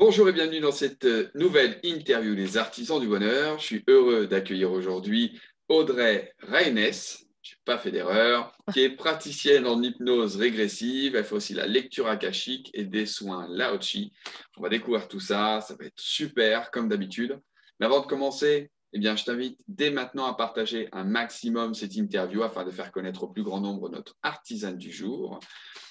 Bonjour et bienvenue dans cette euh, nouvelle interview des Artisans du Bonheur. Je suis heureux d'accueillir aujourd'hui Audrey Reines, je n'ai pas fait d'erreur, qui est praticienne en hypnose régressive. Elle fait aussi la lecture akashique et des soins Laochi. On va découvrir tout ça, ça va être super comme d'habitude. Mais avant de commencer, eh bien, je t'invite dès maintenant à partager un maximum cette interview afin de faire connaître au plus grand nombre notre artisan du jour.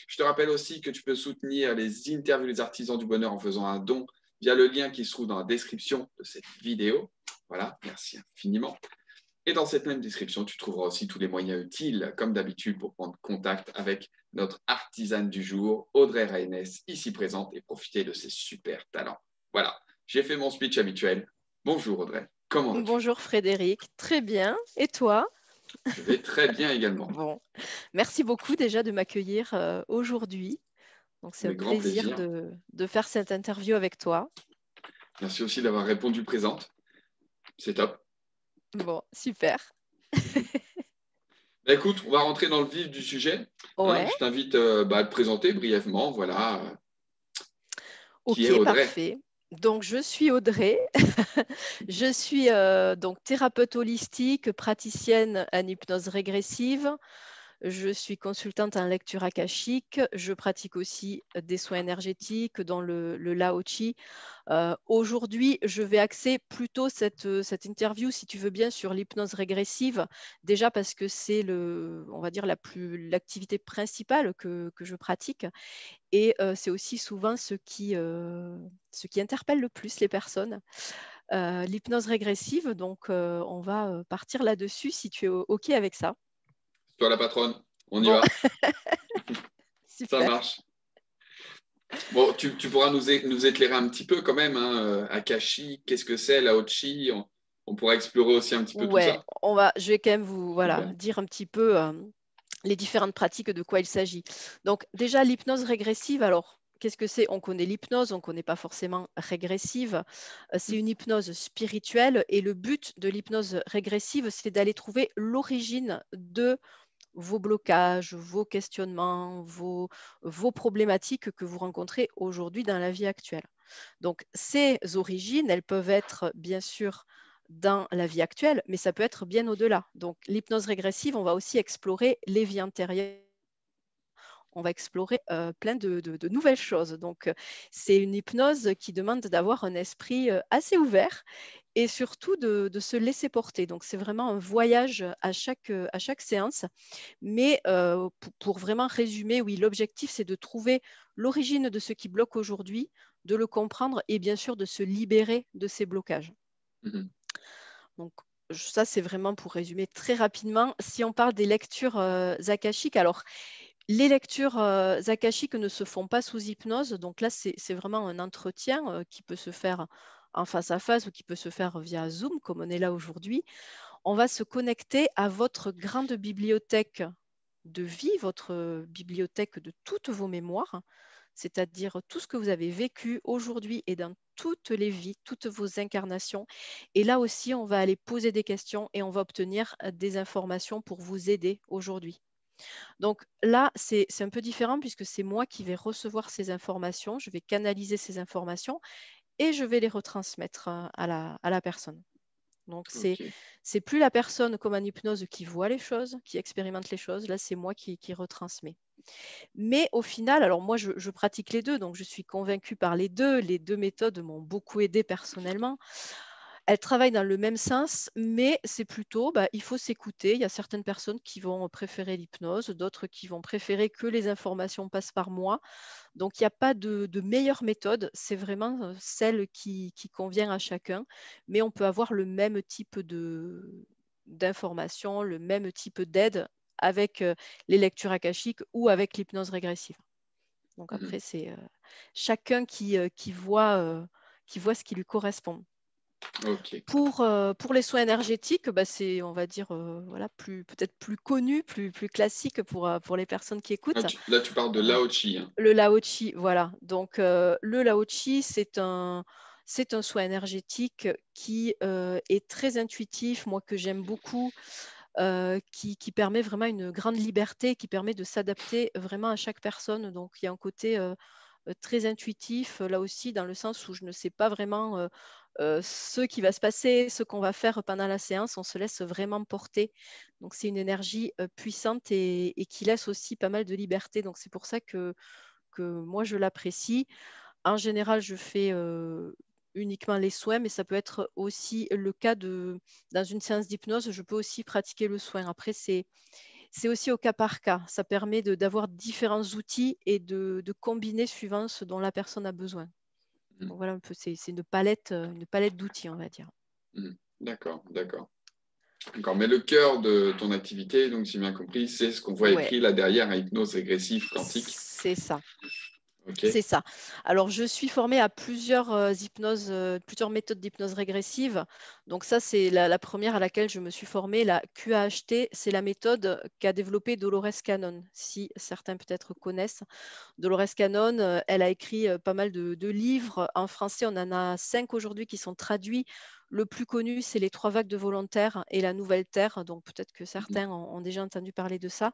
Je te rappelle aussi que tu peux soutenir les interviews des artisans du bonheur en faisant un don via le lien qui se trouve dans la description de cette vidéo. Voilà, merci infiniment. Et dans cette même description, tu trouveras aussi tous les moyens utiles, comme d'habitude, pour prendre contact avec notre artisane du jour, Audrey Reines, ici présente, et profiter de ses super talents. Voilà, j'ai fait mon speech habituel. Bonjour Audrey. Bonjour Frédéric, très bien. Et toi Je vais très bien également. bon, merci beaucoup déjà de m'accueillir euh, aujourd'hui. Donc c'est un plaisir, De, faire cette interview avec toi. Merci aussi d'avoir répondu présente. C'est top. Bon, super. Bah, écoute, on va rentrer dans le vif du sujet. Hein. je t'invite euh, bah, à te présenter brièvement. Voilà. Euh, ok, parfait donc, je suis Audrey. je suis euh, donc thérapeute holistique, praticienne en hypnose régressive, je suis consultante en lecture akashique. Je pratique aussi euh, des soins énergétiques dans le, Lao Chi. Euh, aujourd'hui, je vais axer plutôt cette, euh, cette, interview, si tu veux bien, sur l'hypnose régressive. Déjà parce que c'est le, on va dire, la l'activité principale que, je pratique. Et c'est aussi souvent ce qui, ce qui interpelle le plus les personnes. l'hypnose régressive. Donc, on va partir là-dessus si tu es OK avec ça. Toi, la patronne, on y va. Ça marche. Bon, tu, pourras nous, éclairer un petit peu quand même. Hein, euh, Akashi, qu'est-ce que c'est, la on, pourra explorer aussi un petit peu tout ça. On va, je vais quand même vous voilà, dire un petit peu euh, les différentes pratiques de quoi il s'agit. Donc, déjà, l'hypnose régressive, alors. Qu'est-ce que c'est On connaît l'hypnose, on ne connaît pas forcément régressive. Euh, c'est une hypnose spirituelle et le but de l'hypnose régressive, c'est d'aller trouver l'origine de vos blocages, vos questionnements, vos, problématiques que vous rencontrez aujourd'hui dans la vie actuelle. Donc ces origines, elles peuvent être bien sûr dans la vie actuelle, mais ça peut être bien au-delà. Donc l'hypnose régressive, on va aussi explorer les vies antérieures on va explorer euh, plein de, nouvelles choses. Donc, euh, c'est une hypnose qui demande d'avoir un esprit euh, assez ouvert et surtout de, se laisser porter. Donc, c'est vraiment un voyage à chaque, à chaque séance. Mais pour, vraiment résumer, oui, l'objectif, c'est de trouver l'origine de ce qui bloque aujourd'hui, de le comprendre et bien sûr de se libérer de ces blocages. Mm-hmm. Donc, ça, c'est vraiment pour résumer très rapidement. Si on parle des lectures akashiques, alors les lectures euh, akashiques ne se font pas sous hypnose, donc là c'est vraiment un entretien euh, qui peut se faire en face à face ou qui peut se faire via Zoom, comme on est là aujourd'hui. On va se connecter à votre grande bibliothèque de vie, votre bibliothèque de toutes vos mémoires, c'est-à-dire tout ce que vous avez vécu aujourd'hui et dans toutes les vies, toutes vos incarnations. Et là aussi, on va aller poser des questions et on va obtenir des informations pour vous aider aujourd'hui. Donc là, c'est un peu différent puisque c'est moi qui vais recevoir ces informations, je vais canaliser ces informations et je vais les retransmettre euh, à la, personne. Donc, c'est plus la personne comme en hypnose qui voit les choses, qui expérimente les choses. Là, c'est moi qui, retransmets. Mais au final, alors moi, je, je, pratique les deux, donc je suis convaincue par les deux. Les deux méthodes m'ont beaucoup aidé personnellement. Elle travaille dans le même sens, mais c'est plutôt, bah, il faut s'écouter. Il y a certaines personnes qui vont préférer l'hypnose, d'autres qui vont préférer que les informations passent par moi. Donc, il n'y a pas de, meilleure méthode, c'est vraiment celle qui, convient à chacun, mais on peut avoir le même type de d'informations, le même type d'aide avec les lectures akashiques ou avec l'hypnose régressive. Donc mmh après, c'est chacun qui, voit, qui voit ce qui lui correspond. Pour, euh, pour, les soins énergétiques, bah, c'est, on va dire, euh, voilà, plus, peut-être plus connu, plus, plus classique pour, euh, pour les personnes qui ah, écoutent. là, tu parles de Lao Chi. Hein. Le Lao Chi, voilà. Donc, le Lao Chi, c'est un, c'est un soin énergétique qui est très intuitif, moi que j'aime beaucoup. qui, qui, permet vraiment une grande liberté, qui permet de s'adapter vraiment à chaque personne. Donc il y a un côté euh, très intuitif, euh, là aussi, dans le sens où je ne sais pas vraiment euh, ce qui va se passer, ce qu'on va faire pendant la séance, on se laisse vraiment porter. Donc c'est une énergie puissante et, qui laisse aussi pas mal de liberté. Donc c'est pour ça que, que moi, je l'apprécie. En général, je fais uniquement les soins, mais ça peut être aussi le cas de, dans une séance d'hypnose, je peux aussi pratiquer le soin. Après, c'est c'est aussi au cas par cas. Ça permet d'avoir différents outils et de, combiner suivant ce dont la personne a besoin. Mmh. voilà un c'est une palette, euh, une palette d'outils, on va dire. Mmh. D'accord, d'accord. D'accord, mais le cœur de ton activité, donc si bien compris, c'est ce qu'on voit écrit là derrière un hypnose régressive quantique. C'est ça. C'est ça. Alors, je suis formée à plusieurs euh, hypnoses, euh, plusieurs méthodes d'hypnose régressive. Donc, ça, c'est la, première à laquelle je me suis formée, la QHt, C'est la méthode qu'a développée Dolores Cannon, si certains peut-être connaissent. Dolores Cannon, euh, elle a écrit pas mal de, de livres en français. On en a cinq aujourd'hui qui sont traduits le plus connu, c'est les trois vagues de volontaires et la nouvelle terre. Donc peut-être que mmh certains ont, déjà entendu parler de ça.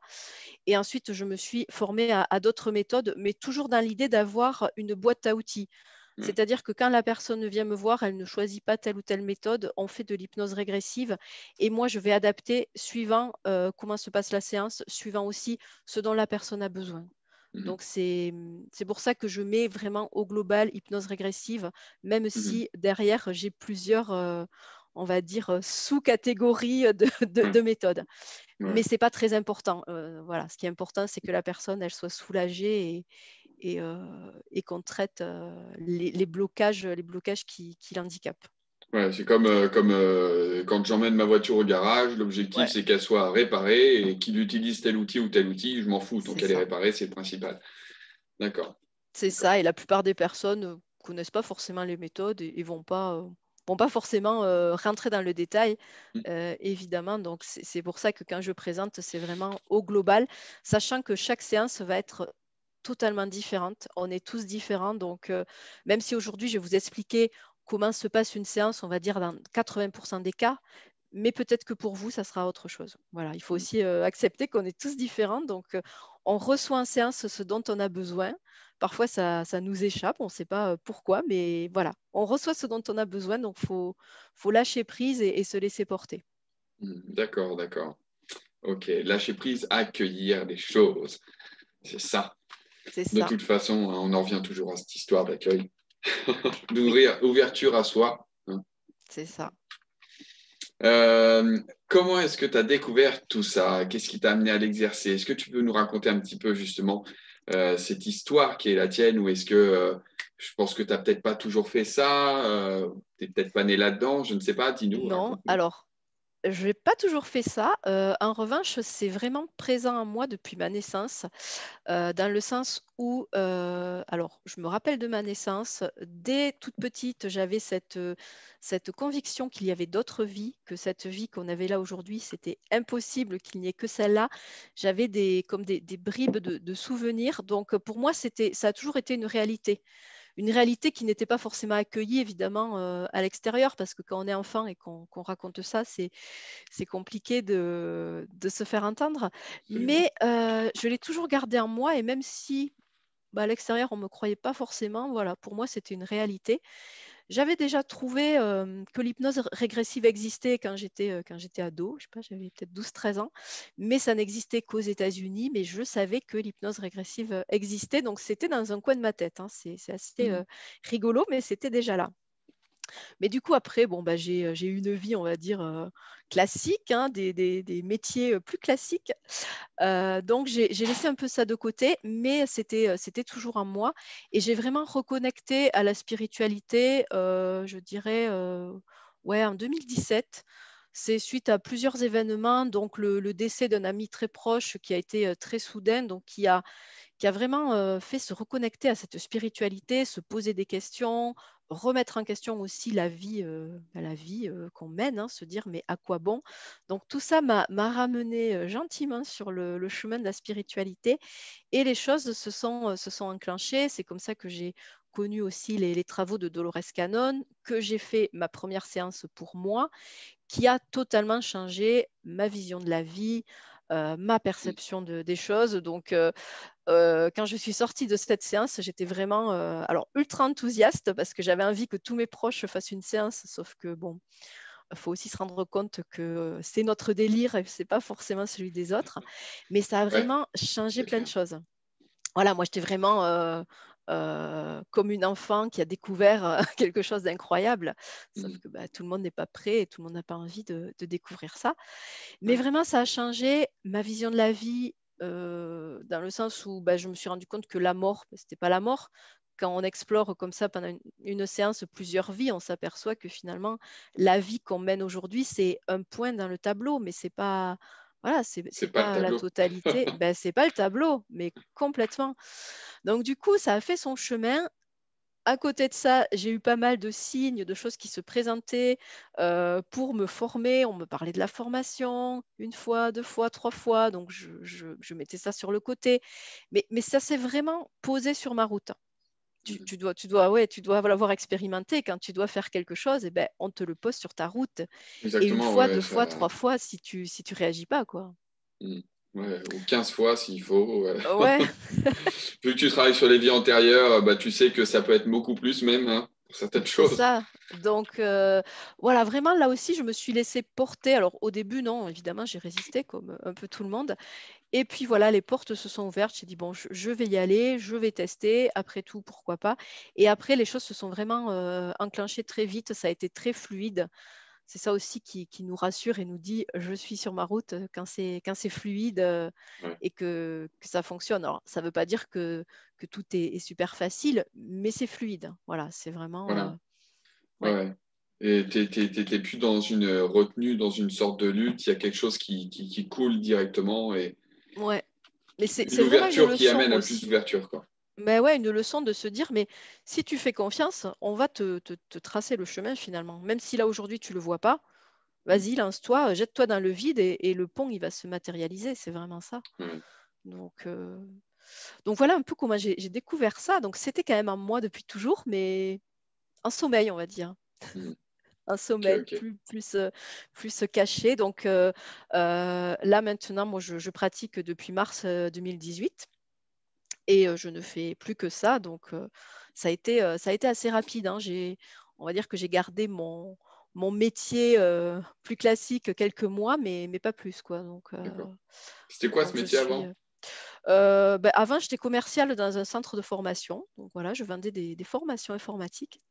Et ensuite, je me suis formée à, d'autres méthodes, mais toujours dans l'idée d'avoir une boîte à outils. Mmh. C'est-à-dire que quand la personne vient me voir, elle ne choisit pas telle ou telle méthode, on fait de l'hypnose régressive et moi je vais adapter suivant euh, comment se passe la séance, suivant aussi ce dont la personne a besoin. Mmh Donc, mmh, c'est pour ça que je mets vraiment au global hypnose régressive, même mmh si derrière, j'ai plusieurs, on va dire, sous-catégories de, méthodes. Mais ce n'est pas très important. voilà, ce qui est important, c'est que la personne, elle soit soulagée et, qu'on traite les, blocages, les blocages qui, qui l'handicapent c'est comme, euh, comme euh, quand j'emmène ma voiture au garage, l'objectif c'est qu'elle soit réparée et qu'il utilise tel outil ou tel outil, je m'en fous. Tant qu'elle est réparée, c'est le principal. D'accord. C'est ça, et la plupart des personnes euh, connaissent pas forcément les méthodes et, ne vont pas, vont pas forcément rentrer dans le détail, mm. évidemment. Donc c'est pour ça que quand je présente, c'est vraiment au global, sachant que chaque séance va être totalement différente. On est tous différents. Donc, même si aujourd'hui, je vais vous expliquer comment se passe une séance, on va dire, dans 80% des cas, mais peut-être que pour vous, ça sera autre chose. Voilà, il faut mm. aussi euh, accepter qu'on est tous différents, donc euh, on reçoit en séance ce dont on a besoin. Parfois, ça, nous échappe, on ne sait pas euh, pourquoi, mais voilà, on reçoit ce dont on a besoin, donc il faut, faut, lâcher prise et, se laisser porter. Mm, d'accord, d'accord. Ok, lâcher prise, accueillir les choses. C'est ça. ça. De toute façon, hein, on en revient toujours à cette histoire d'accueil. d'ouvrir ouverture à soi. Hein. C'est ça. Euh, comment est-ce que tu as découvert tout ça Qu'est-ce qui t'a amené à l'exercer Est-ce que tu peux nous raconter un petit peu justement euh, cette histoire qui est la tienne ou est-ce que euh, je pense que tu n'as peut-être pas toujours fait ça Tu n'es peut-être pas né là-dedans Je ne sais pas, dis-nous. Non, alors je n'ai pas toujours fait ça. Euh, en revanche, c'est vraiment présent en moi depuis ma naissance, euh, dans le sens où, euh, alors, je me rappelle de ma naissance, dès toute petite, j'avais cette, cette conviction qu'il y avait d'autres vies, que cette vie qu'on avait là aujourd'hui, c'était impossible qu'il n'y ait que celle-là. J'avais des, comme des, bribes de, de, souvenirs. Donc, pour moi, ça a toujours été une réalité une réalité qui n'était pas forcément accueillie, évidemment, euh, à l'extérieur, parce que quand on est enfant et qu'on raconte ça, c'est compliqué de, se faire entendre. Mais euh, je l'ai toujours gardé en moi, et même si bah, à l'extérieur, on ne me croyait pas forcément, voilà, pour moi, c'était une réalité. J'avais déjà trouvé que l'hypnose régressive existait quand j'étais, quand j'étais ado, je sais pas, j'avais peut-être 12-13 ans, mais ça n'existait qu'aux États-Unis, mais je savais que l'hypnose régressive existait, donc c'était dans un coin de ma tête. Hein. C'est, assez mmh rigolo, mais c'était déjà là. Mais du coup, après, bon, bah, j'ai eu une vie, on va dire, euh, classique, hein, des, métiers euh, plus classiques. Euh, donc, j'ai laissé un peu ça de côté, mais c'était toujours en moi. Et j'ai vraiment reconnecté à la spiritualité, je dirais, ouais, en 2017. C'est suite à plusieurs événements, donc le, décès d'un ami très proche qui a été euh, très soudain, donc qui a, qui a vraiment euh, fait se reconnecter à cette spiritualité, se poser des questions, remettre en question aussi la vie, euh, bah, la vie qu'on mène, hein, se dire mais à quoi bon Donc tout ça m'a ramené gentiment sur le, chemin de la spiritualité et les choses se sont, se sont enclenchées. C'est comme ça que j'ai connu aussi les, travaux de Dolores Cannon, que j'ai fait ma première séance pour moi, qui a totalement changé ma vision de la vie, euh, ma perception de, des choses. Donc, euh, euh, quand je suis sortie de cette séance, j'étais vraiment alors ultra enthousiaste parce que j'avais envie que tous mes proches fassent une séance, sauf que bon. Il faut aussi se rendre compte que c'est notre délire et ce pas forcément celui des autres. Mais ça a vraiment changé plein de choses. Voilà, moi j'étais vraiment euh, comme une enfant qui a découvert euh, quelque chose d'incroyable. Sauf mmh. que bah, tout le monde n'est pas prêt et tout le monde n'a pas envie de, découvrir ça. Mais vraiment, ça a changé ma vision de la vie euh, dans le sens où bah, je me suis rendu compte que la mort, bah, ce n'était pas la mort. Quand on explore comme ça pendant une, une séance plusieurs vies, on s'aperçoit que finalement, la vie qu'on mène aujourd'hui, c'est un point dans le tableau, mais c'est pas voilà, c'est pas, euh, la totalité, ben, c'est pas le tableau, mais complètement. Donc du coup, ça a fait son chemin. À côté de ça, j'ai eu pas mal de signes, de choses qui se présentaient euh, pour me former. On me parlait de la formation une fois, deux fois, trois fois. Donc, je, mettais ça sur le côté. mais ça s'est vraiment posé sur ma route. Mmh. tu, dois, tu dois, ouais, tu dois l'avoir expérimenté. Quand tu dois faire quelque chose, et eh ben, on te le pose sur ta route. Exactement, une fois, deux fois, trois fois, si tu, si tu réagis pas, quoi. Mmh. ou 15 fois s'il faut. Ouais. Euh, Vu que tu travailles sur les vies antérieures, euh, bah, tu sais que ça peut être beaucoup plus même hein, pour certaines choses. Ça. Donc euh, voilà, vraiment là aussi, je me suis laissée porter. Alors au début, non, évidemment, j'ai résisté comme un peu tout le monde. Et puis voilà, les portes se sont ouvertes. J'ai dit, bon, je, vais y aller, je vais tester. Après tout, pourquoi pas. Et après, les choses se sont vraiment euh, enclenchées très vite. Ça a été très fluide. C'est ça aussi qui, qui, nous rassure et nous dit, je suis sur ma route euh, quand c'est, quand c'est fluide euh, et que, que, ça fonctionne. Alors, ça ne veut pas dire que, que tout est, super facile, mais c'est fluide. Voilà, c'est vraiment... ouais. Et tu n'es plus dans une retenue, dans une sorte de lutte. Il y a quelque chose qui, qui, qui coule directement et, Ouais. Mais c'est une qui amène à plus d'ouverture. Mais ouais, une leçon de se dire, mais si tu fais confiance, on va te, te, tracer le chemin finalement. Même si là aujourd'hui tu le vois pas, vas-y, lance-toi, jette-toi dans le vide et, le pont, il va se matérialiser. C'est vraiment ça. Hmm. Donc, euh, Donc voilà un peu comment j'ai découvert ça. Donc c'était quand même un mois depuis toujours, mais un sommeil, on va dire. Hmm un sommeil plus, euh, plus, caché. Donc euh, euh, là, maintenant, moi, je, pratique depuis mars 2018 et je ne fais plus que ça. Donc ça, a été, ça a été assez rapide. Hein. On va dire que j'ai gardé mon, métier plus classique quelques mois, mais, pas plus. quoi. C'était quoi ce métier avant ben, avant, j'étais commerciale dans un centre de formation. Donc voilà, je vendais des formations informatiques.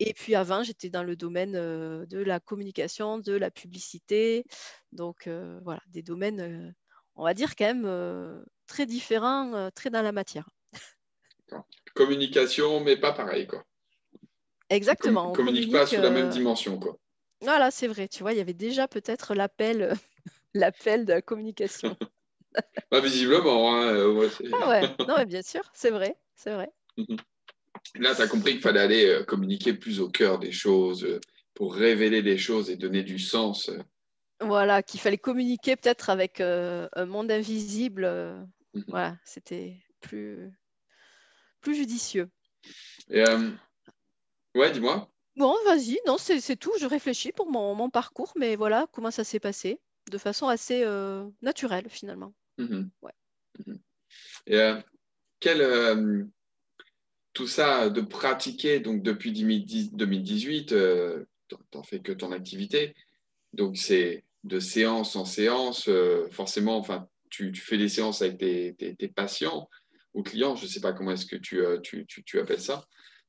Et puis avant, j'étais dans le domaine euh, de la communication, de la publicité. Donc euh, voilà, des domaines, euh, on va dire quand même très différents, très dans la matière. Communication, mais pas pareil, quoi. Exactement. On ne communique, pas sous la même dimension, quoi. Voilà, c'est vrai. Tu vois, il y avait déjà peut-être l'appel, l'appel de la communication. Pas bah, visiblement. moi hein, ah ouais, non, bien sûr, c'est vrai, c'est vrai. Mhm. Là, tu as compris qu'il fallait aller euh, communiquer plus au cœur des choses euh, pour révéler des choses et donner du sens. Euh. Voilà, qu'il fallait communiquer peut-être avec un monde invisible. Mhm. Voilà, c'était plus, plus judicieux. Et, Ouais, dis-moi. Bon, vas-y, non, c'est tout. Je réfléchis pour mon, parcours, mais voilà comment ça s'est passé de façon assez naturelle finalement. Mhm. Ouais. Mhm. Et, quel, tout ça, de pratiquer donc depuis 2018, tu n'en fais que ton activité. Donc, c'est de séance en séance. Euh, forcément, enfin, tu, fais des séances avec tes, patients ou clients. Je ne sais pas comment est-ce que tu, euh, tu, tu, appelles ça.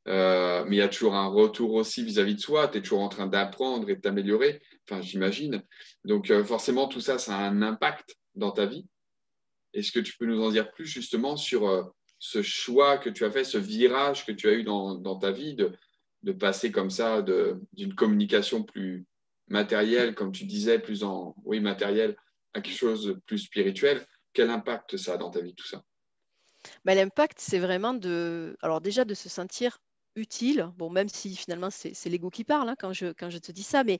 Euh, mais il y a toujours un retour aussi vis-à-vis de soi. Tu es toujours en train d'apprendre et d'améliorer. Enfin, j'imagine. Donc, forcément, tout ça, ça a un impact dans ta vie. Est-ce que tu peux nous en dire plus justement sur ce choix que tu as fait, ce virage que tu as eu dans, ta vie de, passer comme ça d'une communication plus matérielle, comme tu disais, plus en oui matérielle, à quelque chose de plus spirituel. Quel impact ça a dans ta vie tout ça Mais bah, L'impact, c'est vraiment de, alors déjà de se sentir utile, bon, même si finalement c'est l'ego qui parle hein, quand, je, te dis ça, mais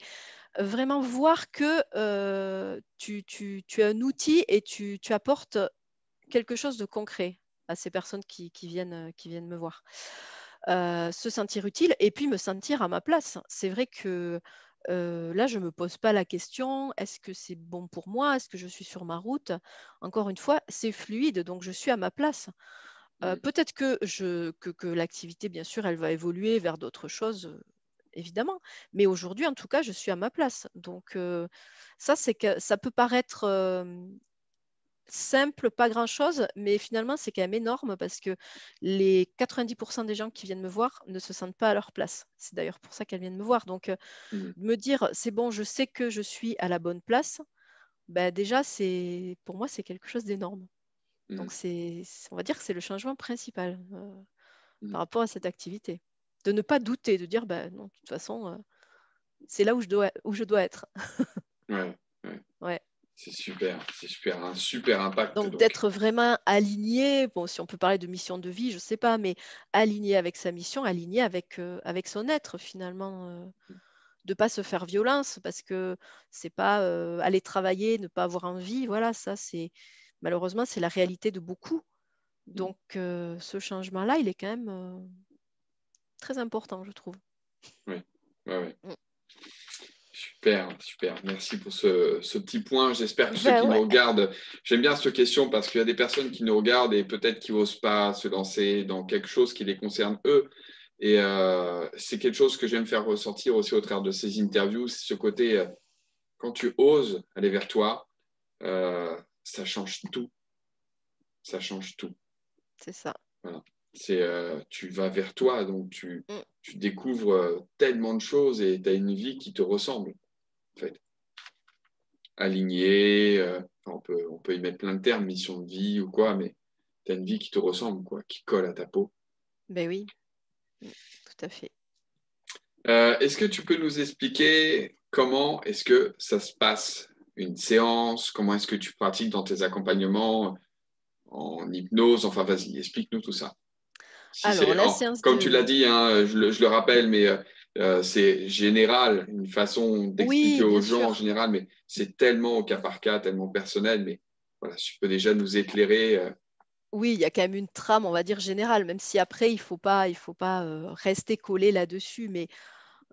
vraiment voir que euh, tu, tu, as un outil et tu apportes quelque chose de concret à ces personnes qui, viennent, euh, qui viennent me voir. Euh, se sentir utile et puis me sentir à ma place. C'est vrai que euh, là, je ne me pose pas la question, est-ce que c'est bon pour moi Est-ce que je suis sur ma route Encore une fois, c'est fluide, donc je suis à ma place. Peut-être que, je, que, l'activité, bien sûr, elle va évoluer vers d'autres choses, évidemment. Mais aujourd'hui, en tout cas, je suis à ma place. Donc, ça, c'est que ça peut paraître simple, pas grand-chose, mais finalement, c'est quand même énorme parce que les 90% des gens qui viennent me voir ne se sentent pas à leur place. C'est d'ailleurs pour ça qu'elles viennent me voir. Donc, euh, mm. me dire, c'est bon, je sais que je suis à la bonne place, bah déjà, c'est pour moi, c'est quelque chose d'énorme. Mm. Donc, c'est, on va dire que c'est le changement principal euh, mm. par rapport à cette activité. De ne pas douter, de dire, bah, non, de toute façon, euh, c'est là où je dois, où je dois être. ouais. C'est super, c'est super, un super impact. Donc, d'être vraiment aligné, bon, si on peut parler de mission de vie, je ne sais pas, mais aligné avec sa mission, aligné avec, euh, avec son être finalement. Euh, de ne pas se faire violence parce que c'est pas euh, aller travailler, ne pas avoir envie, voilà, ça c'est malheureusement c'est la réalité de beaucoup. Mm. Donc ce changement-là, il est quand même très important, je trouve. Oui, oui, oui. Mm. Super, super. Merci pour ce, petit point. J'espère que ceux ben qui nous regardent, j'aime bien cette question parce qu'il y a des personnes qui nous regardent et peut-être qu'ils n'osent pas se lancer dans quelque chose qui les concerne eux. Et euh, c'est quelque chose que j'aime faire ressortir aussi au travers de ces interviews, ce côté, euh, quand tu oses aller vers toi, euh, ça change tout. Ça change tout. C'est ça. Voilà c'est euh, tu vas vers toi, donc tu, mm. découvres euh, tellement de choses et tu as une vie qui te ressemble, en fait. Aligné, euh, on, peut, y mettre plein de termes, mission de vie ou quoi, mais tu as une vie qui te ressemble, quoi, qui colle à ta peau. Ben oui, mm, tout à fait. est-ce que tu peux nous expliquer comment est-ce que ça se passe, une séance Comment est-ce que tu pratiques dans tes accompagnements en hypnose Enfin, vas-y, explique-nous tout ça comme tu l'as dit, hein, je, le, rappelle, mais euh, euh, c'est général, une façon d'expliquer aux gens en général, mais c'est tellement au cas par cas, tellement personnel. Mais voilà, tu peux déjà nous éclairer. Euh. Oui, il y a quand même une trame, on va dire générale, même si après il faut pas, il faut pas rester collé là-dessus, mais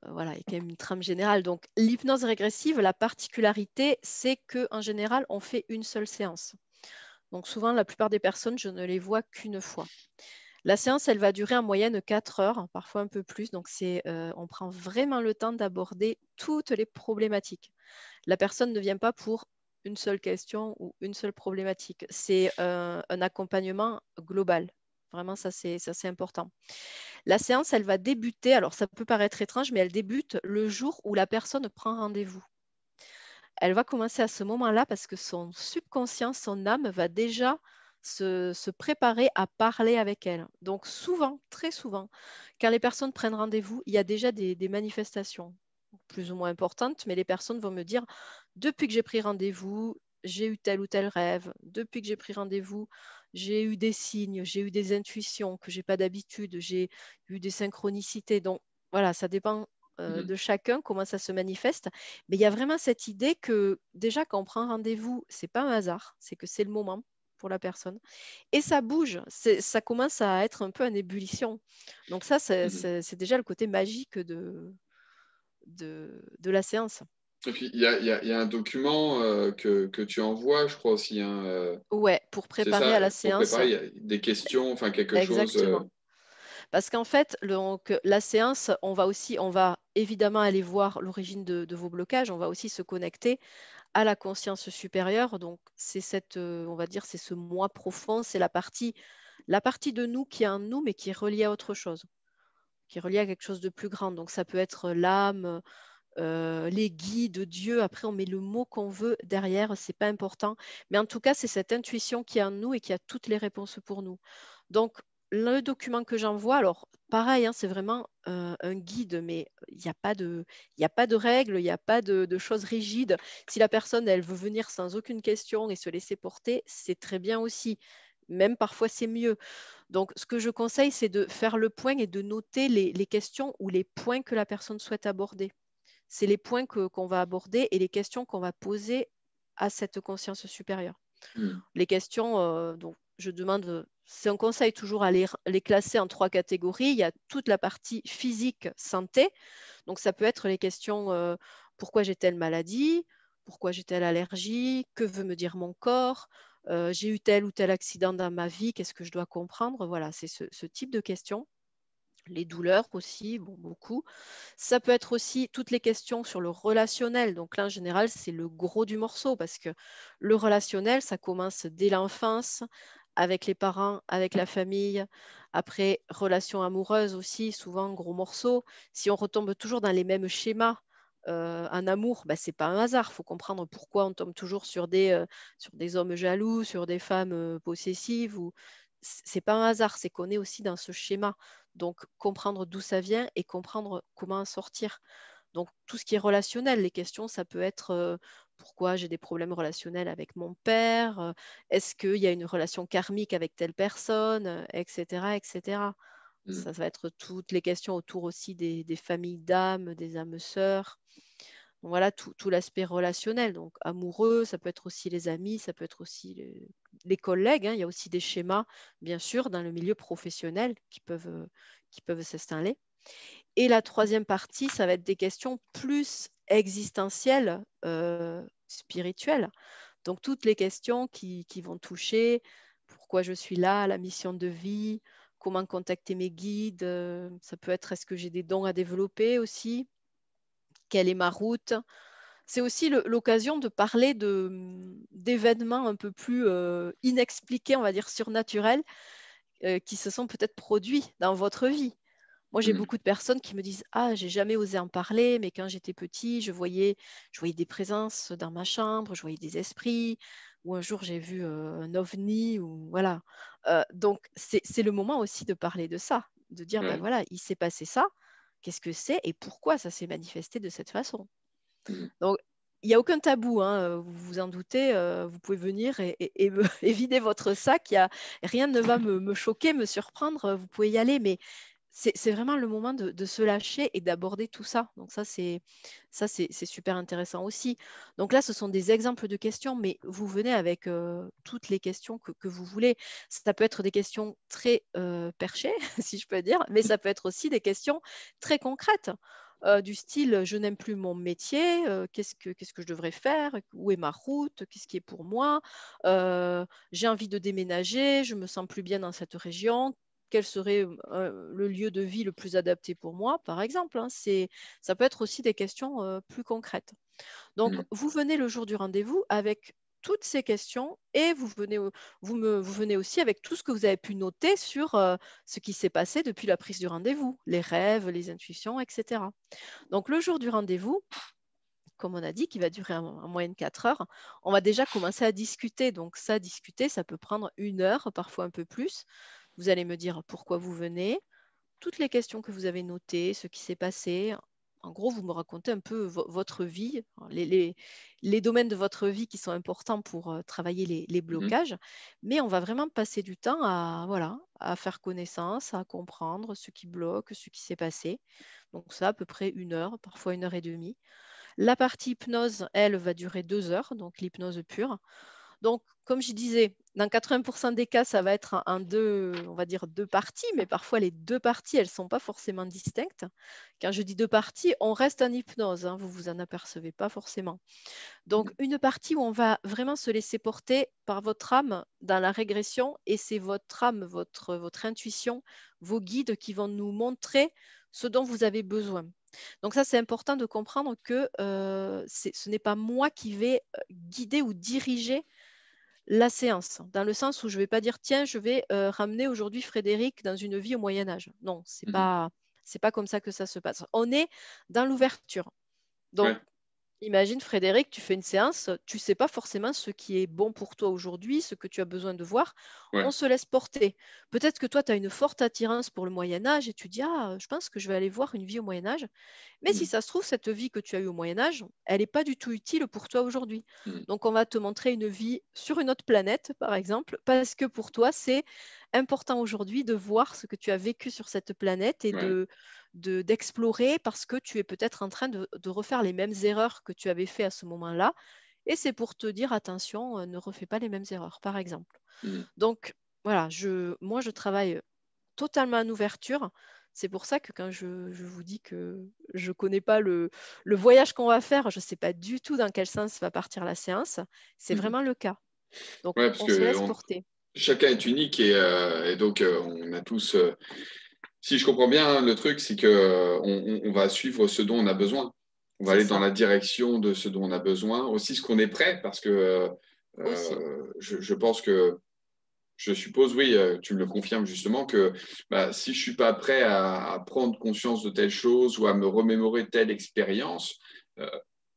voilà, il y a quand même une trame générale. Donc l'hypnose régressive, la particularité, c'est qu'en général, on fait une seule séance. Donc souvent, la plupart des personnes, je ne les vois qu'une fois. La séance, elle va durer en moyenne 4 heures, parfois un peu plus. Donc, euh, on prend vraiment le temps d'aborder toutes les problématiques. La personne ne vient pas pour une seule question ou une seule problématique. C'est euh, un accompagnement global. Vraiment, ça c'est important. La séance, elle va débuter, alors ça peut paraître étrange, mais elle débute le jour où la personne prend rendez-vous. Elle va commencer à ce moment-là parce que son subconscient, son âme va déjà se, préparer à parler avec elle Donc souvent, très souvent, quand les personnes prennent rendez-vous, il y a déjà des, manifestations plus ou moins importantes, mais les personnes vont me dire, depuis que j'ai pris rendez-vous, j'ai eu tel ou tel rêve, depuis que j'ai pris rendez-vous, j'ai eu des signes, j'ai eu des intuitions que j'ai pas d'habitude, j'ai eu des synchronicités. Donc voilà, ça dépend euh, mmh de chacun comment ça se manifeste. Mais il y a vraiment cette idée que déjà quand on prend rendez-vous, c'est pas un hasard, c'est que c'est le moment la personne. Et ça bouge, ça commence à être un peu en ébullition. Donc ça, mhm. c'est déjà le côté magique de, de, la séance. Et puis, il y, a, un document euh, que, que, tu envoies, je crois aussi. un hein, euh, Ouais, pour préparer à la séance. des questions, enfin quelque chose. Euh. Parce qu'en fait, donc, la séance, on va aussi, on va évidemment aller voir l'origine de, de, vos blocages, on va aussi se connecter à la conscience supérieure. Donc c'est cette, euh, on va dire, c'est ce moi profond, c'est la partie, la partie de nous qui est en nous, mais qui est reliée à autre chose, qui est reliée à quelque chose de plus grand. Donc ça peut être l'âme, euh, les guides, Dieu. Après on met le mot qu'on veut derrière, c'est pas important. Mais en tout cas c'est cette intuition qui est en nous et qui a toutes les réponses pour nous. Donc le document que j'envoie, alors pareil, hein, c'est vraiment euh, un guide, mais il n'y a, pas de, règles, il n'y a pas de, choses rigides. Si la personne, elle veut venir sans aucune question et se laisser porter, c'est très bien aussi. Même parfois, c'est mieux. Donc, ce que je conseille, c'est de faire le point et de noter les, questions ou les points que la personne souhaite aborder. C'est les points qu'on va aborder et les questions qu'on va poser à cette conscience supérieure. Mmh. Les questions, euh, donc, je demande c'est on conseille toujours à les, classer en trois catégories, il y a toute la partie physique, santé. Donc ça peut être les questions euh, pourquoi j'ai telle maladie, pourquoi j'ai telle allergie, que veut me dire mon corps, euh, j'ai eu tel ou tel accident dans ma vie, qu'est-ce que je dois comprendre Voilà, c'est ce, ce, type de questions. Les douleurs aussi, bon, beaucoup. Ça peut être aussi toutes les questions sur le relationnel. Donc là, en général, c'est le gros du morceau parce que le relationnel, ça commence dès l'enfance avec les parents, avec la famille. Après, relations amoureuses aussi, souvent gros morceaux. Si on retombe toujours dans les mêmes schémas, un euh, amour, bah, ce n'est pas un hasard. Il faut comprendre pourquoi on tombe toujours sur des, euh, sur des hommes jaloux, sur des femmes euh, possessives. Ou... Ce n'est pas un hasard, c'est qu'on est aussi dans ce schéma. Donc, comprendre d'où ça vient et comprendre comment en sortir. Donc tout ce qui est relationnel, les questions, ça peut être euh, pourquoi j'ai des problèmes relationnels avec mon père, euh, est-ce qu'il y a une relation karmique avec telle personne, etc. Euh, etc. Mm. Ça, va être toutes les questions autour aussi des, familles d'âmes, des âmes sœurs. voilà tout, l'aspect relationnel, donc amoureux, ça peut être aussi les amis, ça peut être aussi les, collègues. Hein. Il y a aussi des schémas, bien sûr, dans le milieu professionnel qui peuvent, qui peuvent s'installer. Et la troisième partie, ça va être des questions plus existentielles, euh, spirituelles. Donc toutes les questions qui, vont toucher pourquoi je suis là, la mission de vie, comment contacter mes guides, euh, ça peut être est-ce que j'ai des dons à développer aussi, quelle est ma route. C'est aussi l'occasion de parler d'événements un peu plus euh, inexpliqués, on va dire surnaturels, qui se sont peut-être produits dans votre vie. Moi, j'ai mmh. beaucoup de personnes qui me disent Ah, j'ai jamais osé en parler, mais quand j'étais petit, je voyais, je voyais des présences dans ma chambre, je voyais des esprits, ou un jour j'ai vu un ovni, ou voilà. donc, c'est le moment aussi de parler de ça, de dire Ben voilà, il s'est passé ça, qu'est-ce que c'est et pourquoi ça s'est manifesté de cette façon. Mmh. Donc, il n'y a aucun tabou, hein, vous vous en doutez, vous pouvez venir et, vider votre sac, y a, rien ne va me, me, choquer, me surprendre, vous pouvez y aller, mais c'est vraiment le moment de, se lâcher et d'aborder tout ça. Donc ça, c'est super intéressant aussi. Donc là, ce sont des exemples de questions, mais vous venez avec euh, toutes les questions que, vous voulez. Ça peut être des questions très euh, perchées, si je peux dire, mais ça peut être aussi des questions très concrètes. Euh, du style je n'aime plus mon métier, qu'est-ce que je devrais faire, où est ma route, qu'est-ce qui est pour moi, j'ai envie de déménager, je me sens plus bien dans cette région, quel serait le lieu de vie le plus adapté pour moi, par exemple. Hein, c'est, ça peut être aussi des questions plus concrètes. Donc, mmh. vous venez le jour du rendez-vous avec toutes ces questions et vous venez, vous, venez aussi avec tout ce que vous avez pu noter sur ce qui s'est passé depuis la prise du rendez-vous, les rêves, les intuitions, etc. Donc, le jour du rendez-vous, comme on a dit, qui va durer en, moyenne 4 heures, on va déjà commencer à discuter. Donc ça, discuter, ça peut prendre une heure, parfois un peu plus. Vous allez me dire pourquoi vous venez, toutes les questions que vous avez notées, ce qui s'est passé. En gros, vous me racontez un peu votre vie, hein, les, domaines de votre vie qui sont importants pour euh, travailler les, mmh blocages. Mais on va vraiment passer du temps à, voilà, à faire connaissance, à comprendre ce qui bloque, ce qui s'est passé. Donc ça, à peu près une heure, parfois une heure et demie. La partie hypnose, elle, va durer deux heures, donc l'hypnose pure. Donc, comme je disais, dans 80% des cas, ça va être un deux, on va dire deux parties, mais parfois les deux parties, elles ne sont pas forcément distinctes. Quand je dis deux parties, on reste en hypnose, hein, vous ne vous en apercevez pas forcément. Donc mm. une partie où on va vraiment se laisser porter par votre âme dans la régression, et c'est votre âme, votre, votre intuition, vos guides qui vont nous montrer ce dont vous avez besoin. Donc ça, c'est important de comprendre que euh, ce n'est pas moi qui vais euh, guider ou diriger la séance, hein, dans le sens où je ne vais pas dire tiens, je vais ramener aujourd'hui Frédéric dans une vie au Moyen Âge. Non, ce n'est mmh c'est pas, comme ça que ça se passe. On est dans l'ouverture. Donc, Imagine Frédéric, tu fais une séance, tu sais pas forcément ce qui est bon pour toi aujourd'hui, ce que tu as besoin de voir. On se laisse porter. Peut-être que toi, tu as une forte attirance pour le Moyen Âge et tu dis, ah, je pense que je vais aller voir une vie au Moyen Âge. Mais si mm. ça se trouve, cette vie que tu as eue au Moyen Âge, elle n'est pas du tout utile pour toi aujourd'hui. Mm. Donc, on va te montrer une vie sur une autre planète, par exemple, parce que pour toi, c'est important aujourd'hui de voir ce que tu as vécu sur cette planète et de d'explorer parce que tu es peut-être en train de, de, refaire les mêmes erreurs que tu avais fait à ce moment-là. Et c'est pour te dire, attention, euh, ne refais pas les mêmes erreurs, par exemple. Mmh. Donc, voilà, je, moi, je travaille totalement en ouverture. C'est pour ça que quand je, je, vous dis que je connais pas le, le voyage qu'on va faire, je ne sais pas du tout dans quel sens va partir la séance. C'est mmh. vraiment le cas. Donc, on se laisse porter. Chacun est unique et, euh, et donc euh, on a tous si je comprends bien, le truc, c'est qu'on euh, on, va suivre ce dont on a besoin. On va aller dans la direction de ce dont on a besoin, aussi ce qu'on est prêt, parce que euh, euh, je, pense que, je suppose, oui, tu me le confirmes justement, que bah, si je ne suis pas prêt à, prendre conscience de telle chose ou à me remémorer telle expérience, OK,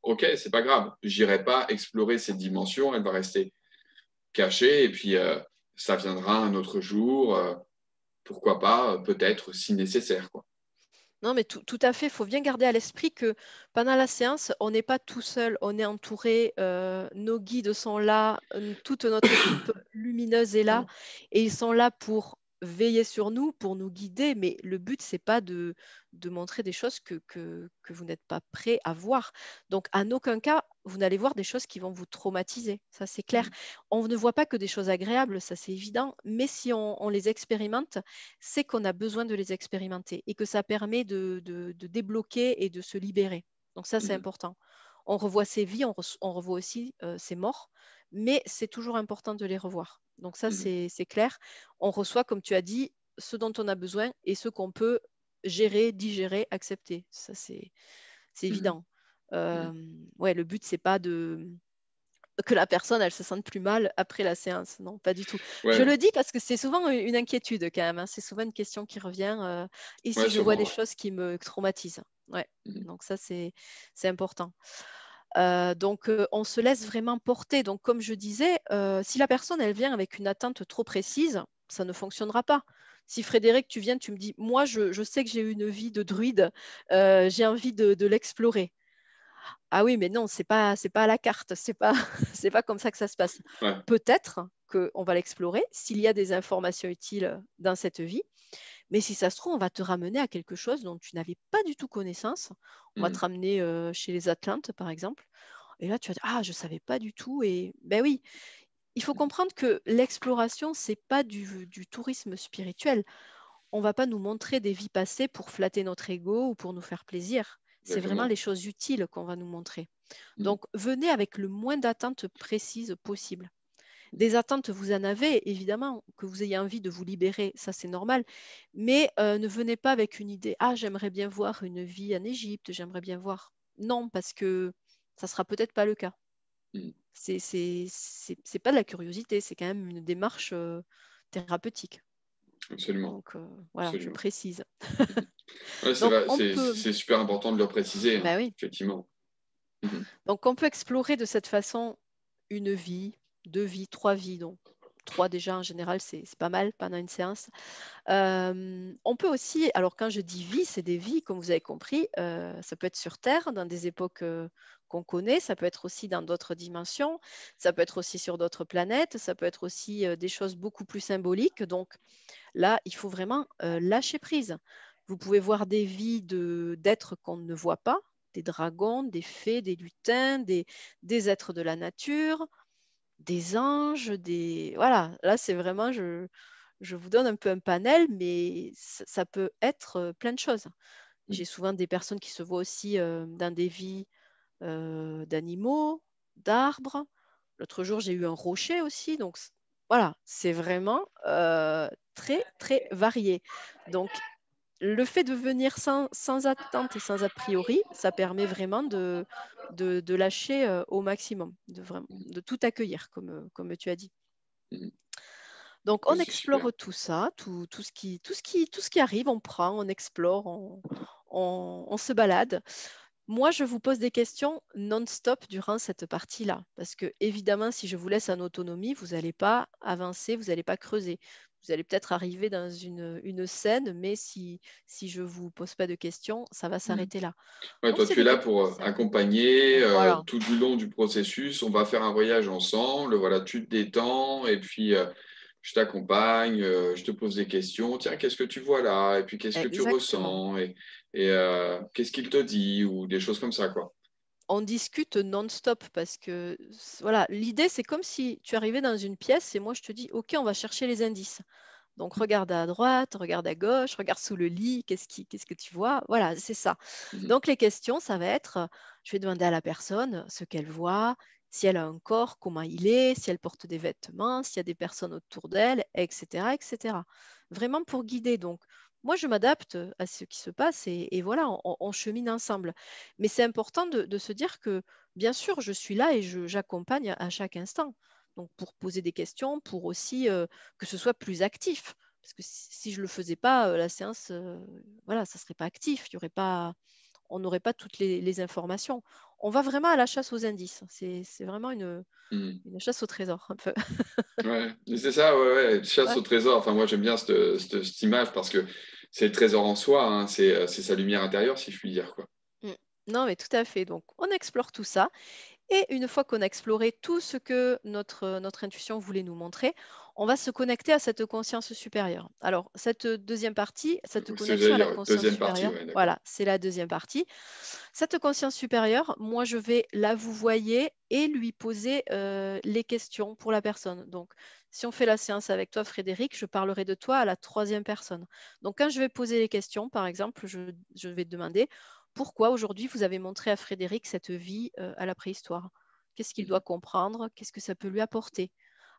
ok, n'est pas grave, Je n'irai pas explorer cette dimension, elle va rester cachée, et puis ça viendra un autre jour, pourquoi pas, euh, peut-être, si nécessaire. Quoi. Non, mais tout, à fait. Il faut bien garder à l'esprit que pendant la séance, on n'est pas tout seul, on est entouré. Euh, nos guides sont là, euh, toute notre équipe lumineuse est là, mm. et ils sont là pour veiller sur nous pour nous guider, mais le but, c'est pas de, montrer des choses que, que, vous n'êtes pas prêt à voir. Donc, en aucun cas, vous n'allez voir des choses qui vont vous traumatiser, ça c'est clair. Mm. On ne voit pas que des choses agréables, ça c'est évident, mais si on, les expérimente, c'est qu'on a besoin de les expérimenter et que ça permet de, débloquer et de se libérer. Donc ça, c'est mm. important on revoit ses vies, on, revoit aussi ses morts, mais c'est toujours important de les revoir. Donc ça, mmh c'est clair. On reçoit, comme tu as dit, ce dont on a besoin et ce qu'on peut gérer, digérer, accepter. Ça, c'est mmh évident. Mmh ouais, le but, c'est pas de que la personne, elle se sente plus mal après la séance. Non, pas du tout. Je le dis parce que c'est souvent une inquiétude quand même. Hein. C'est souvent une question qui revient. et si je vois des choses qui me traumatisent Mmh donc ça, c'est important. Euh, donc, euh, on se laisse vraiment porter. Donc, comme je disais, euh, si la personne, elle vient avec une attente trop précise, ça ne fonctionnera pas. Si Frédéric, tu viens, tu me dis, moi, je, sais que j'ai eu une vie de druide, j'ai envie de, l'explorer. Ah oui, mais non, c'est pas c'est pas à la carte, c'est pas c'est pas comme ça que ça se passe. Peut-être qu'on va l'explorer s'il y a des informations utiles dans cette vie, mais si ça se trouve, on va te ramener à quelque chose dont tu n'avais pas du tout connaissance. On va te mmh. ramener chez les Atlantes, par exemple. Et là, tu vas dire, ah, je ne savais pas du tout. Et ben oui, il faut comprendre que l'exploration, ce n'est pas du, du, tourisme spirituel. On ne va pas nous montrer des vies passées pour flatter notre ego ou pour nous faire plaisir. Ben c'est vraiment les choses utiles qu'on va nous montrer. Mmh. Donc, venez avec le moins d'attentes précises possible. Des attentes, vous en avez, évidemment, que vous ayez envie de vous libérer, ça c'est normal, mais euh, ne venez pas avec une idée, ah j'aimerais bien voir une vie en Égypte, j'aimerais bien voir. Non, parce que ça sera peut-être pas le cas. Mm. C'est pas de la curiosité, c'est quand même une démarche euh, thérapeutique. Absolument. Donc euh, voilà, je précise. Mm-hmm. c'est super important de le préciser, hein, bah effectivement. Mm-hmm. Donc on peut explorer de cette façon une vie, deux vies, trois vies, donc trois déjà en général, c'est pas mal pendant une séance. Euh, on peut aussi, alors quand je dis vie, c'est des vies, comme vous avez compris, euh, ça peut être sur Terre, dans des époques euh, qu'on connaît, ça peut être aussi dans d'autres dimensions, ça peut être aussi sur d'autres planètes, ça peut être aussi des choses beaucoup plus symboliques. Donc là, il faut vraiment lâcher prise. Vous pouvez voir des vies d'êtres qu'on ne voit pas, des dragons, des fées, des lutins, des êtres de la nature, des anges, des... Voilà, là c'est vraiment, je, je, vous donne un peu un panel, mais ça, peut être euh, plein de choses. Mmh. J'ai souvent des personnes qui se voient aussi euh, dans des vies euh, d'animaux, d'arbres. L'autre jour, j'ai eu un rocher aussi. Donc voilà, c'est vraiment très, très varié. Donc le fait de venir sans, attente et sans a priori, ça permet vraiment de, lâcher euh, au maximum, de, tout accueillir, comme, euh, tu as dit. Mm-hmm. Donc, on explore tout ça, tout, ce qui, arrive, on prend, on explore, on, se balade. Moi, je vous pose des questions non-stop durant cette partie-là, parce que évidemment, si je vous laisse en autonomie, vous n'allez pas avancer, vous n'allez pas creuser vous allez peut-être arriver dans une, scène, mais si, je ne vous pose pas de questions, ça va mmh. s'arrêter là. toi, tu es là pour euh, accompagner euh, tout du long du processus. On va faire un voyage ensemble. Voilà, tu te détends et puis euh, je t'accompagne, je te pose des questions. Tiens, qu'est-ce que tu vois là Et puis, qu'est-ce que tu ressens Et, qu'est-ce qu'il te dit Ou des choses comme ça, quoi on discute non-stop parce que voilà, l'idée c'est comme si tu arrivais dans une pièce et moi je te dis ok, on va chercher les indices. Donc regarde à droite, regarde à gauche, regarde sous le lit, qu'est-ce, qui, qu'est-ce que tu vois Voilà, c'est ça. Mmh. Donc les questions, ça va être, je vais demander à la personne ce qu'elle voit, si elle a un corps, comment il est, si elle porte des vêtements, s'il y a des personnes autour d'elle, etc., etc. Vraiment pour guider. Donc moi, je m'adapte à ce qui se passe et, voilà, on, chemine ensemble. Mais c'est important de, se dire que, bien sûr, je suis là et j'accompagne à chaque instant. Donc, pour poser des questions, pour aussi que ce soit plus actif. Parce que si, je ne le faisais pas, la séance, voilà, ça ne serait pas actif. Il n'y aurait pas on n'aurait pas toutes les, informations. On va vraiment à la chasse aux indices. C'est vraiment une, hmm. une, chasse au trésor, un peu. c'est ça, ouais, chasse au trésor. Enfin, moi, j'aime bien cette, image parce que c'est le trésor en soi, hein. euh, c'est sa lumière intérieure, si je puis dire. Quoi. Hmm. Non, mais tout à fait. Donc, on explore tout ça. Et une fois qu'on a exploré tout ce que notre, notre intuition voulait nous montrer, on va se connecter à cette conscience supérieure. Alors, cette deuxième partie, cette connexion à la conscience supérieure, voilà, c'est la deuxième partie. Cette conscience supérieure, moi, je vais la vous voyez et lui poser euh, les questions pour la personne. Donc, si on fait la séance avec toi, Frédéric, je parlerai de toi à la troisième personne. Donc, quand je vais poser les questions, par exemple, je, vais vais demander pourquoi aujourd'hui vous avez montré à Frédéric cette vie euh, à la préhistoire Qu'est-ce qu'il doit comprendre Qu'est-ce que ça peut lui apporter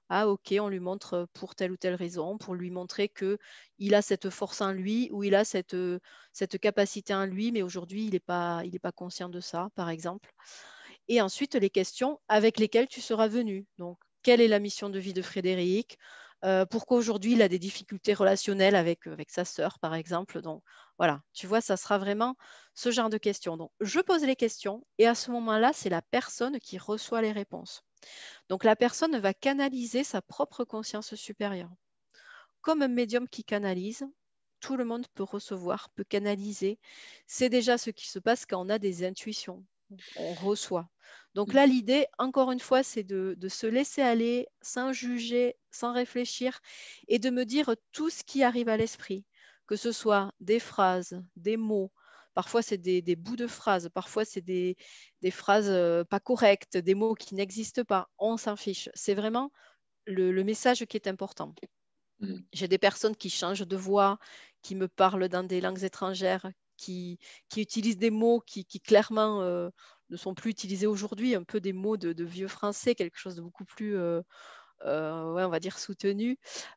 ah ok, on lui montre pour telle ou telle raison, pour lui montrer que il a cette force en lui ou il a cette, capacité en lui, mais aujourd'hui il n'est pas, conscient de ça, par exemple. Et ensuite les questions avec lesquelles tu seras venu. Donc quelle est la mission de vie de Frédéric Pourquoi aujourd'hui il a des difficultés relationnelles avec, avec sa sœur, par exemple Donc voilà, tu vois, ça sera vraiment ce genre de questions. Donc je pose les questions et à ce moment-là, c'est la personne qui reçoit les réponses. Donc la personne va canaliser sa propre conscience supérieure. Comme un médium qui canalise, tout le monde peut recevoir, peut canaliser. C'est déjà ce qui se passe quand on a des intuitions. On reçoit. Donc là, l'idée, encore une fois, c'est de, se laisser aller sans juger, sans réfléchir et de me dire tout ce qui arrive à l'esprit, que ce soit des phrases, des mots, Parfois, c'est des, bouts de phrases. Parfois, c'est des, phrases euh, pas correctes, des mots qui n'existent pas. On s'en fiche. C'est vraiment le, message qui est important. Mm. J'ai des personnes qui changent de voix, qui me parlent dans des langues étrangères, qui, utilisent des mots qui, clairement euh, ne sont plus utilisés aujourd'hui, un peu des mots de, vieux français, quelque chose de beaucoup plus... Euh, euh, on va dire soutenu.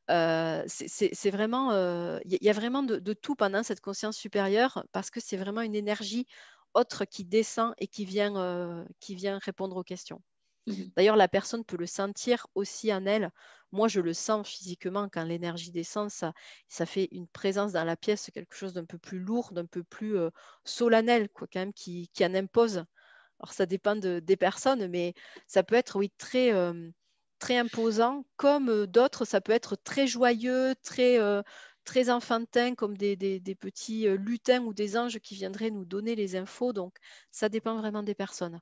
Euh, c'est vraiment, euh, il y a vraiment de, tout pendant cette conscience supérieure parce que c'est vraiment une énergie autre qui descend et qui vient, qui vient répondre aux questions. Mmh D'ailleurs, la personne peut le sentir aussi en elle. Moi, je le sens physiquement quand l'énergie descend, ça, ça fait une présence dans la pièce, quelque chose d'un peu plus lourd, d'un peu plus solennel, quoi, quand même, qui, en impose. Alors, ça dépend des personnes, mais ça peut être, oui, très, très imposant, comme euh, d'autres, ça peut être très joyeux, très, euh, très enfantin, comme des, petits euh, lutins ou des anges qui viendraient nous donner les infos. Donc, ça dépend vraiment des personnes.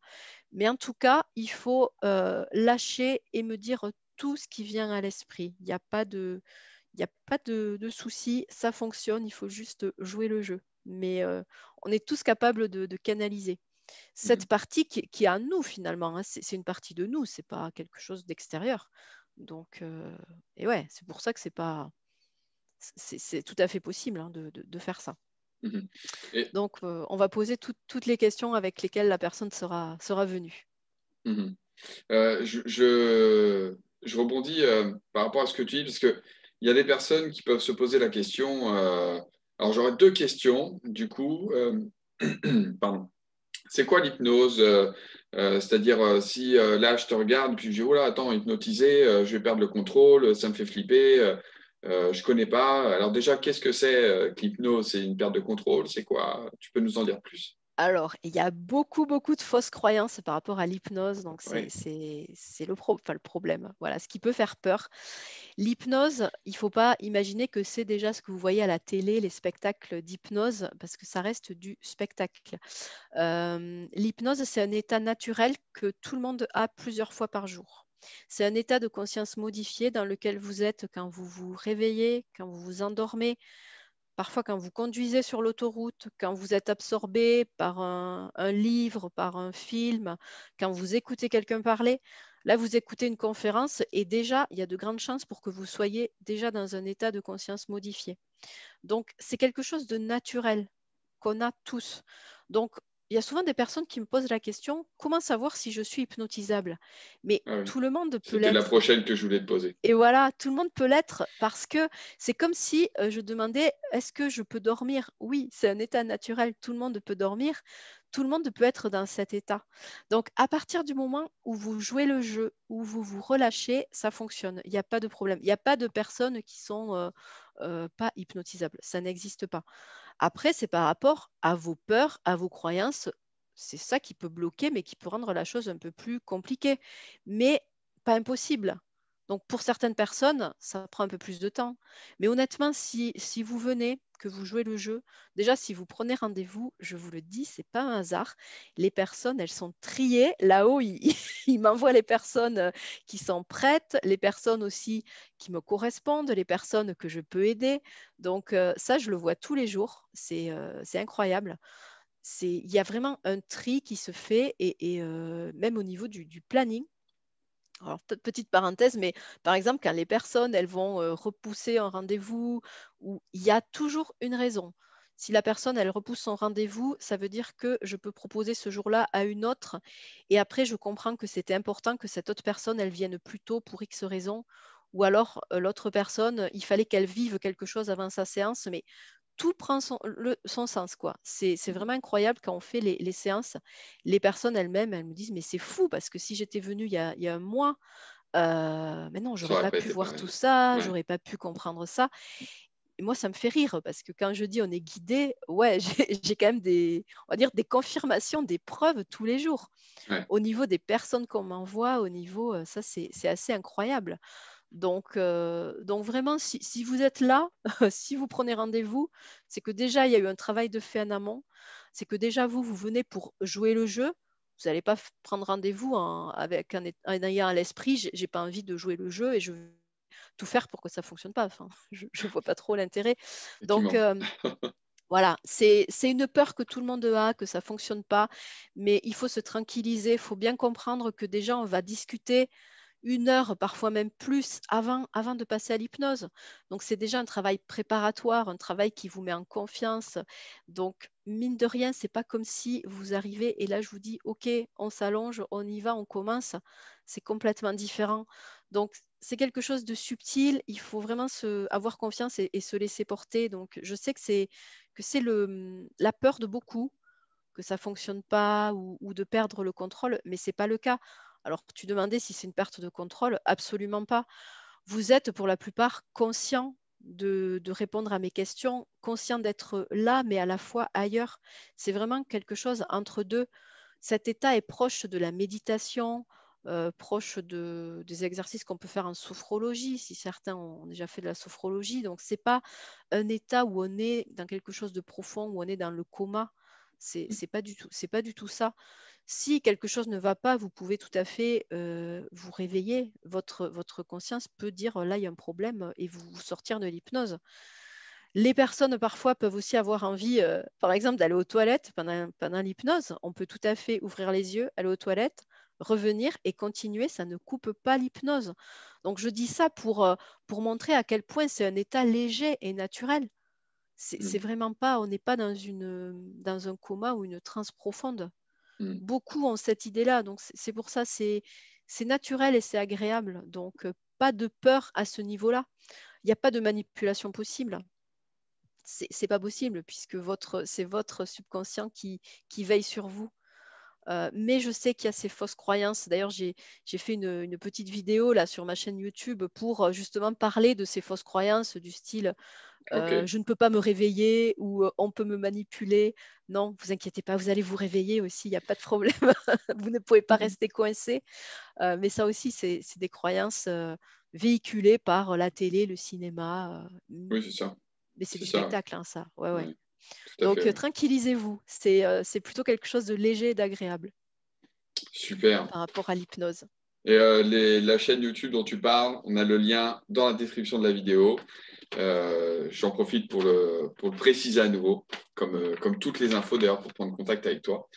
Mais en tout cas, il faut lâcher et me dire tout ce qui vient à l'esprit. Il n'y a pas de, il a pas de, souci, ça fonctionne, il faut juste jouer le jeu. Mais on est tous capables de canaliser. Cette mmh. partie qui, est à nous finalement, hein. c'est une partie de nous, c'est pas quelque chose d'extérieur. Donc, euh, et ouais, c'est pour ça que c'est pas, c'est tout à fait possible hein, de, faire ça. Mmh. Donc, euh, on va poser toutes les questions avec lesquelles la personne sera, sera venue. Mmh. Euh, je, je, rebondis par rapport à ce que tu dis, parce qu'il y a des personnes qui peuvent se poser la question. alors, j'aurais deux questions, du coup. pardon. C'est quoi l'hypnose euh, euh, C'est-à-dire, euh, si là, je te regarde, puis je dis, oh là, attends, hypnotisé, je vais perdre le contrôle, ça me fait flipper, je ne connais pas. Alors déjà, qu'est-ce que c'est que l'hypnose C'est une perte de contrôle C'est quoi Tu peux nous en dire plus alors, il y a beaucoup, beaucoup de fausses croyances par rapport à l'hypnose, donc c'est le, problème. Voilà, ce qui peut faire peur. L'hypnose, il ne faut pas imaginer que c'est déjà ce que vous voyez à la télé, les spectacles d'hypnose, parce que ça reste du spectacle. l'hypnose, c'est un état naturel que tout le monde a plusieurs fois par jour. C'est un état de conscience modifié dans lequel vous êtes quand vous vous réveillez, quand vous vous endormez, Parfois, quand vous conduisez sur l'autoroute, quand vous êtes absorbé par un, livre, par un film, quand vous écoutez quelqu'un parler, là, vous écoutez une conférence et déjà, il y a de grandes chances pour que vous soyez déjà dans un état de conscience modifié. Donc, c'est quelque chose de naturel qu'on a tous. Donc, il y a souvent des personnes qui me posent la question comment savoir si je suis hypnotisable Mais ah tout le monde peut l'être. la prochaine que je voulais te poser. Et voilà, tout le monde peut l'être parce que c'est comme si euh, je demandais est-ce que je peux dormir Oui, c'est un état naturel, tout le monde peut dormir, tout le monde peut être dans cet état. Donc à partir du moment où vous jouez le jeu, où vous vous relâchez, ça fonctionne, il n'y a pas de problème. Il n'y a pas de personnes qui sont euh, euh, pas hypnotisables, ça n'existe pas. Après, c'est par rapport à vos peurs, à vos croyances. C'est ça qui peut bloquer, mais qui peut rendre la chose un peu plus compliquée. Mais pas impossible. Donc pour certaines personnes, ça prend un peu plus de temps. Mais honnêtement, si, vous venez, que vous jouez le jeu, déjà si vous prenez rendez-vous, je vous le dis, c'est pas un hasard. Les personnes, elles sont triées. Là-haut, ils, il m'envoient les personnes euh, qui sont prêtes, les personnes aussi qui me correspondent, les personnes que je peux aider. Donc euh, ça, je le vois tous les jours. C'est euh, incroyable il y a vraiment un tri qui se fait et, même au niveau du planning, alors, petite parenthèse, mais par exemple, quand les personnes, elles vont euh, repousser un rendez-vous, il y a toujours une raison. Si la personne, elle repousse son rendez-vous, ça veut dire que je peux proposer ce jour-là à une autre. Et après, je comprends que c'était important que cette autre personne, elle vienne plus tôt pour X raison. Ou alors, euh, l'autre personne, il fallait qu'elle vive quelque chose avant sa séance, mais tout prend son, sens. quoi. C'est mmh. vraiment incroyable quand on fait les, séances. Les personnes elles-mêmes, elles me disent, mais c'est fou, parce que si j'étais venue il y, a, un mois, mais non, j'aurais pas pu voir tout ça, je j'aurais pas pu comprendre ça. moi, ça me fait rire parce que quand je dis on est guidé, ouais, j'ai quand même des, dire, des confirmations, des preuves tous les jours. Au niveau des personnes qu'on m'envoie, au niveau, ça, c'est assez incroyable. Donc, euh, donc vraiment, si, vous êtes là, si vous prenez rendez-vous, c'est que déjà, il y a eu un travail de fait en amont. C'est que déjà, vous, vous venez pour jouer le jeu. Vous n'allez pas prendre rendez-vous avec un, ayant à l'esprit, je n'ai pas envie de jouer le jeu et je vais tout faire pour que ça fonctionne pas. Enfin, je ne vois pas trop l'intérêt. Donc, euh, voilà, c'est une peur que tout le monde a, que ça ne fonctionne pas. Mais il faut se tranquilliser, il faut bien comprendre que déjà, on va discuter une heure, parfois même plus, avant, avant de passer à l'hypnose. Donc, c'est déjà un travail préparatoire, un travail qui vous met en confiance. Donc, mine de rien, c'est pas comme si vous arrivez et là, je vous dis, OK, on s'allonge, on y va, on commence. C'est complètement différent. Donc, c'est quelque chose de subtil. Il faut vraiment se, avoir confiance et, se laisser porter. Donc, je sais que c'est, que c'est la peur de beaucoup que ça ne fonctionne pas ou, de perdre le contrôle, mais ce n'est pas le cas. Alors, tu demandais si c'est une perte de contrôle, absolument pas. Vous êtes pour la plupart conscient de, répondre à mes questions, conscient d'être là, mais à la fois ailleurs. C'est vraiment quelque chose entre deux. Cet état est proche de la méditation, euh, proche de, des exercices qu'on peut faire en sophrologie, si certains ont déjà fait de la sophrologie. Donc, ce n'est pas un état où on est dans quelque chose de profond, où on est dans le coma. Ce n'est mmh. pas, pas du tout ça. Si quelque chose ne va pas, vous pouvez tout à fait euh, vous réveiller. Votre, conscience peut dire là, il y a un problème et vous, sortir de l'hypnose. Les personnes parfois peuvent aussi avoir envie, euh, par exemple, d'aller aux toilettes pendant, l'hypnose. On peut tout à fait ouvrir les yeux, aller aux toilettes, revenir et continuer. Ça ne coupe pas l'hypnose. Donc je dis ça pour, euh, pour montrer à quel point c'est un état léger et naturel. C'est mmh. vraiment pas, on n'est pas dans, dans un coma ou une transe profonde. Mmh. beaucoup ont cette idée-là. Donc, c'est pour ça, c'est naturel et c'est agréable. Donc, euh, pas de peur à ce niveau-là. Il n'y a pas de manipulation possible. C'est pas possible puisque c'est votre subconscient qui, veille sur vous. Euh, mais je sais qu'il y a ces fausses croyances. D'ailleurs, j'ai fait une, une, petite vidéo là sur ma chaîne YouTube pour euh, justement parler de ces fausses croyances du style euh, je ne peux pas me réveiller ou euh, on peut me manipuler. Non, vous inquiétez pas, vous allez vous réveiller aussi, il n'y a pas de problème. vous ne pouvez pas mhm. rester coincé. Euh, mais ça aussi, c'est des croyances véhiculées par la télé, le cinéma. oui, c'est ça. Mais c'est du spectacle, hein, ça. Donc tranquillisez-vous, c'est plutôt quelque chose de léger et d'agréable. Super. Par rapport à l'hypnose. Et euh, les, la chaîne YouTube dont tu parles, on a le lien dans la description de la vidéo. Euh, j'en profite pour le, préciser à nouveau, euh, comme, toutes les infos d'ailleurs pour prendre contact avec toi.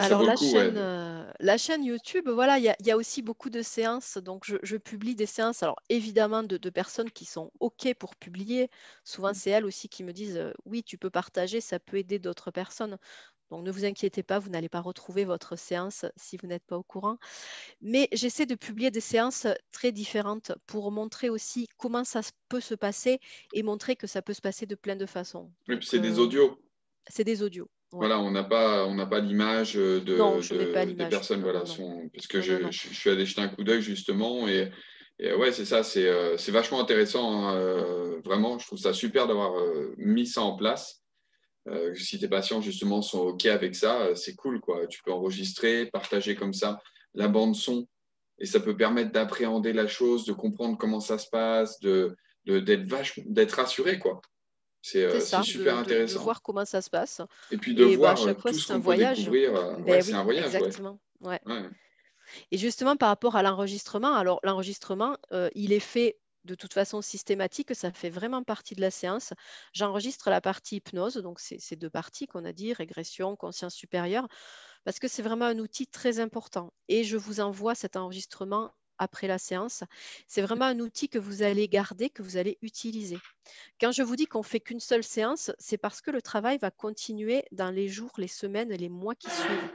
Alors la, chaîne, YouTube, voilà, il y, a aussi beaucoup de séances. Donc je, publie des séances. Alors évidemment de, personnes qui sont ok pour publier. Souvent mm. c'est elles aussi qui me disent oui tu peux partager, ça peut aider d'autres personnes. Donc ne vous inquiétez pas, vous n'allez pas retrouver votre séance si vous n'êtes pas au courant. Mais j'essaie de publier des séances très différentes pour montrer aussi comment ça peut se passer et montrer que ça peut se passer de plein de façons. Oui, c'est des euh, audios. C'est des audios. Voilà, on n'a pas, pas l'image de, des personnes, parce que je, suis allé jeter un coup d'œil justement et, ouais, c'est ça, c'est, euh, vachement intéressant, hein, euh, vraiment, je trouve ça super d'avoir mis ça en place euh, si tes patients justement sont OK avec ça, euh, c'est cool. quoi. Tu peux enregistrer, partager comme ça la bande son et ça peut permettre d'appréhender la chose, de comprendre comment ça se passe, d'être de, d'être rassuré. quoi. C'est euh, super intéressant. De, voir comment ça se passe. Et puis de bah, voir tout ce qu'on peut découvrir. Ben oui, c'est un voyage. Exactement. Ouais. Et justement, par rapport à l'enregistrement, alors l'enregistrement, il est fait de toute façon systématique, ça fait vraiment partie de la séance. J'enregistre la partie hypnose, donc ces deux parties qu'on a dit, régression, conscience supérieure, parce que c'est vraiment un outil très important. Et je vous envoie cet enregistrement après la séance. C'est vraiment un outil que vous allez garder, que vous allez utiliser. Quand je vous dis qu'on fait qu'une seule séance, c'est parce que le travail va continuer dans les jours, les semaines, les mois qui suivent.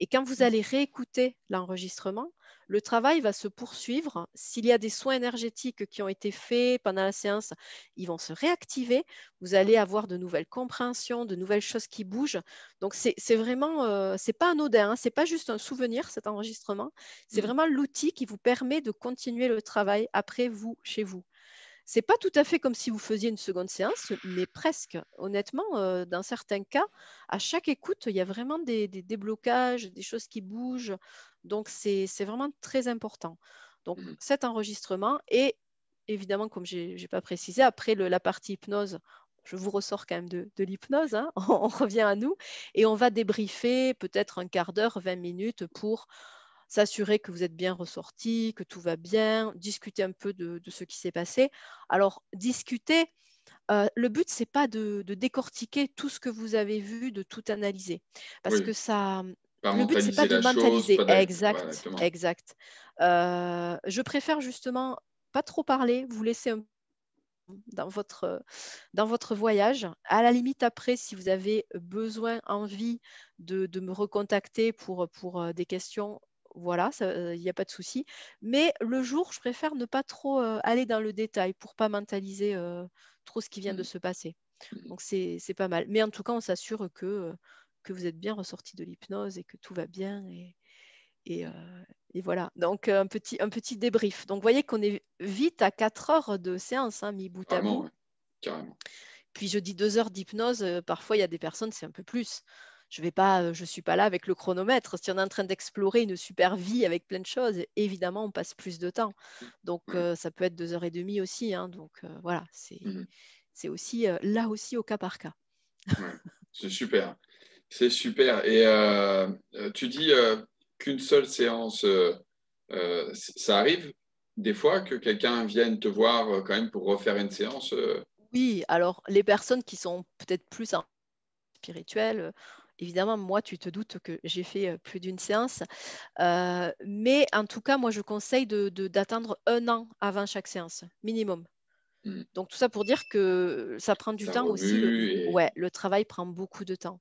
Et quand vous allez réécouter l'enregistrement, le travail va se poursuivre. S'il y a des soins énergétiques qui ont été faits pendant la séance, ils vont se réactiver. Vous allez avoir de nouvelles compréhensions, de nouvelles choses qui bougent. Donc, c'est vraiment, euh, c'est pas anodin, Ce hein. c'est pas juste un souvenir cet enregistrement. C'est mmh. vraiment l'outil qui vous permet de continuer le travail après vous, chez vous. C'est pas tout à fait comme si vous faisiez une seconde séance, mais presque. Honnêtement, euh, dans certains cas, à chaque écoute, il y a vraiment des déblocages, des choses qui bougent, donc, c'est vraiment très important. Donc, mmh cet enregistrement et évidemment, comme je n'ai pas précisé, après la partie hypnose, je vous ressors quand même de, l'hypnose, hein. on, revient à nous, et on va débriefer peut-être un quart d'heure, 20 minutes pour s'assurer que vous êtes bien ressorti, que tout va bien, discuter un peu de, ce qui s'est passé. Alors, discuter, euh, le but, ce n'est pas de, décortiquer tout ce que vous avez vu, de tout analyser, parce que ça, le but, c'est pas de mentaliser. exact, exact. Euh, je préfère justement pas trop parler, vous laisser un dans votre, dans votre voyage. À la limite, après, si vous avez besoin, envie de, me recontacter pour, pour euh, des questions, voilà, euh, il n'y a pas de souci. Mais le jour, je préfère ne pas trop aller dans le détail pour pas mentaliser trop ce qui vient de mmh. se passer. Mmh. Donc, c'est pas mal. Mais en tout cas, on s'assure que que vous êtes bien ressorti de l'hypnose et que tout va bien. Et, euh, voilà, donc euh, un petit, un petit débrief. Donc vous voyez qu'on est vite à quatre heures de séance, hein, mi bout à bout. Puis je dis deux heures d'hypnose, euh, parfois il y a des personnes, c'est un peu plus. Je vais pas, je suis pas là avec le chronomètre. Si on est en train d'explorer une super vie avec plein de choses, évidemment, on passe plus de temps. Donc, ça peut être deux heures et demie aussi. Hein. donc, voilà, c'est mhm. aussi là aussi au cas par cas. c'est super. C'est super. Et euh, euh, tu dis euh, qu'une seule séance, ça arrive des fois que quelqu'un vienne te voir quand même pour refaire une séance Oui, alors les personnes qui sont peut-être plus spirituelles, évidemment, moi, tu te doutes que j'ai fait plus d'une séance. mais en tout cas, moi, je conseille d'atteindre un an avant chaque séance, minimum. Mmh. Donc tout ça pour dire que ça prend du temps aussi. Le... le travail prend beaucoup de temps.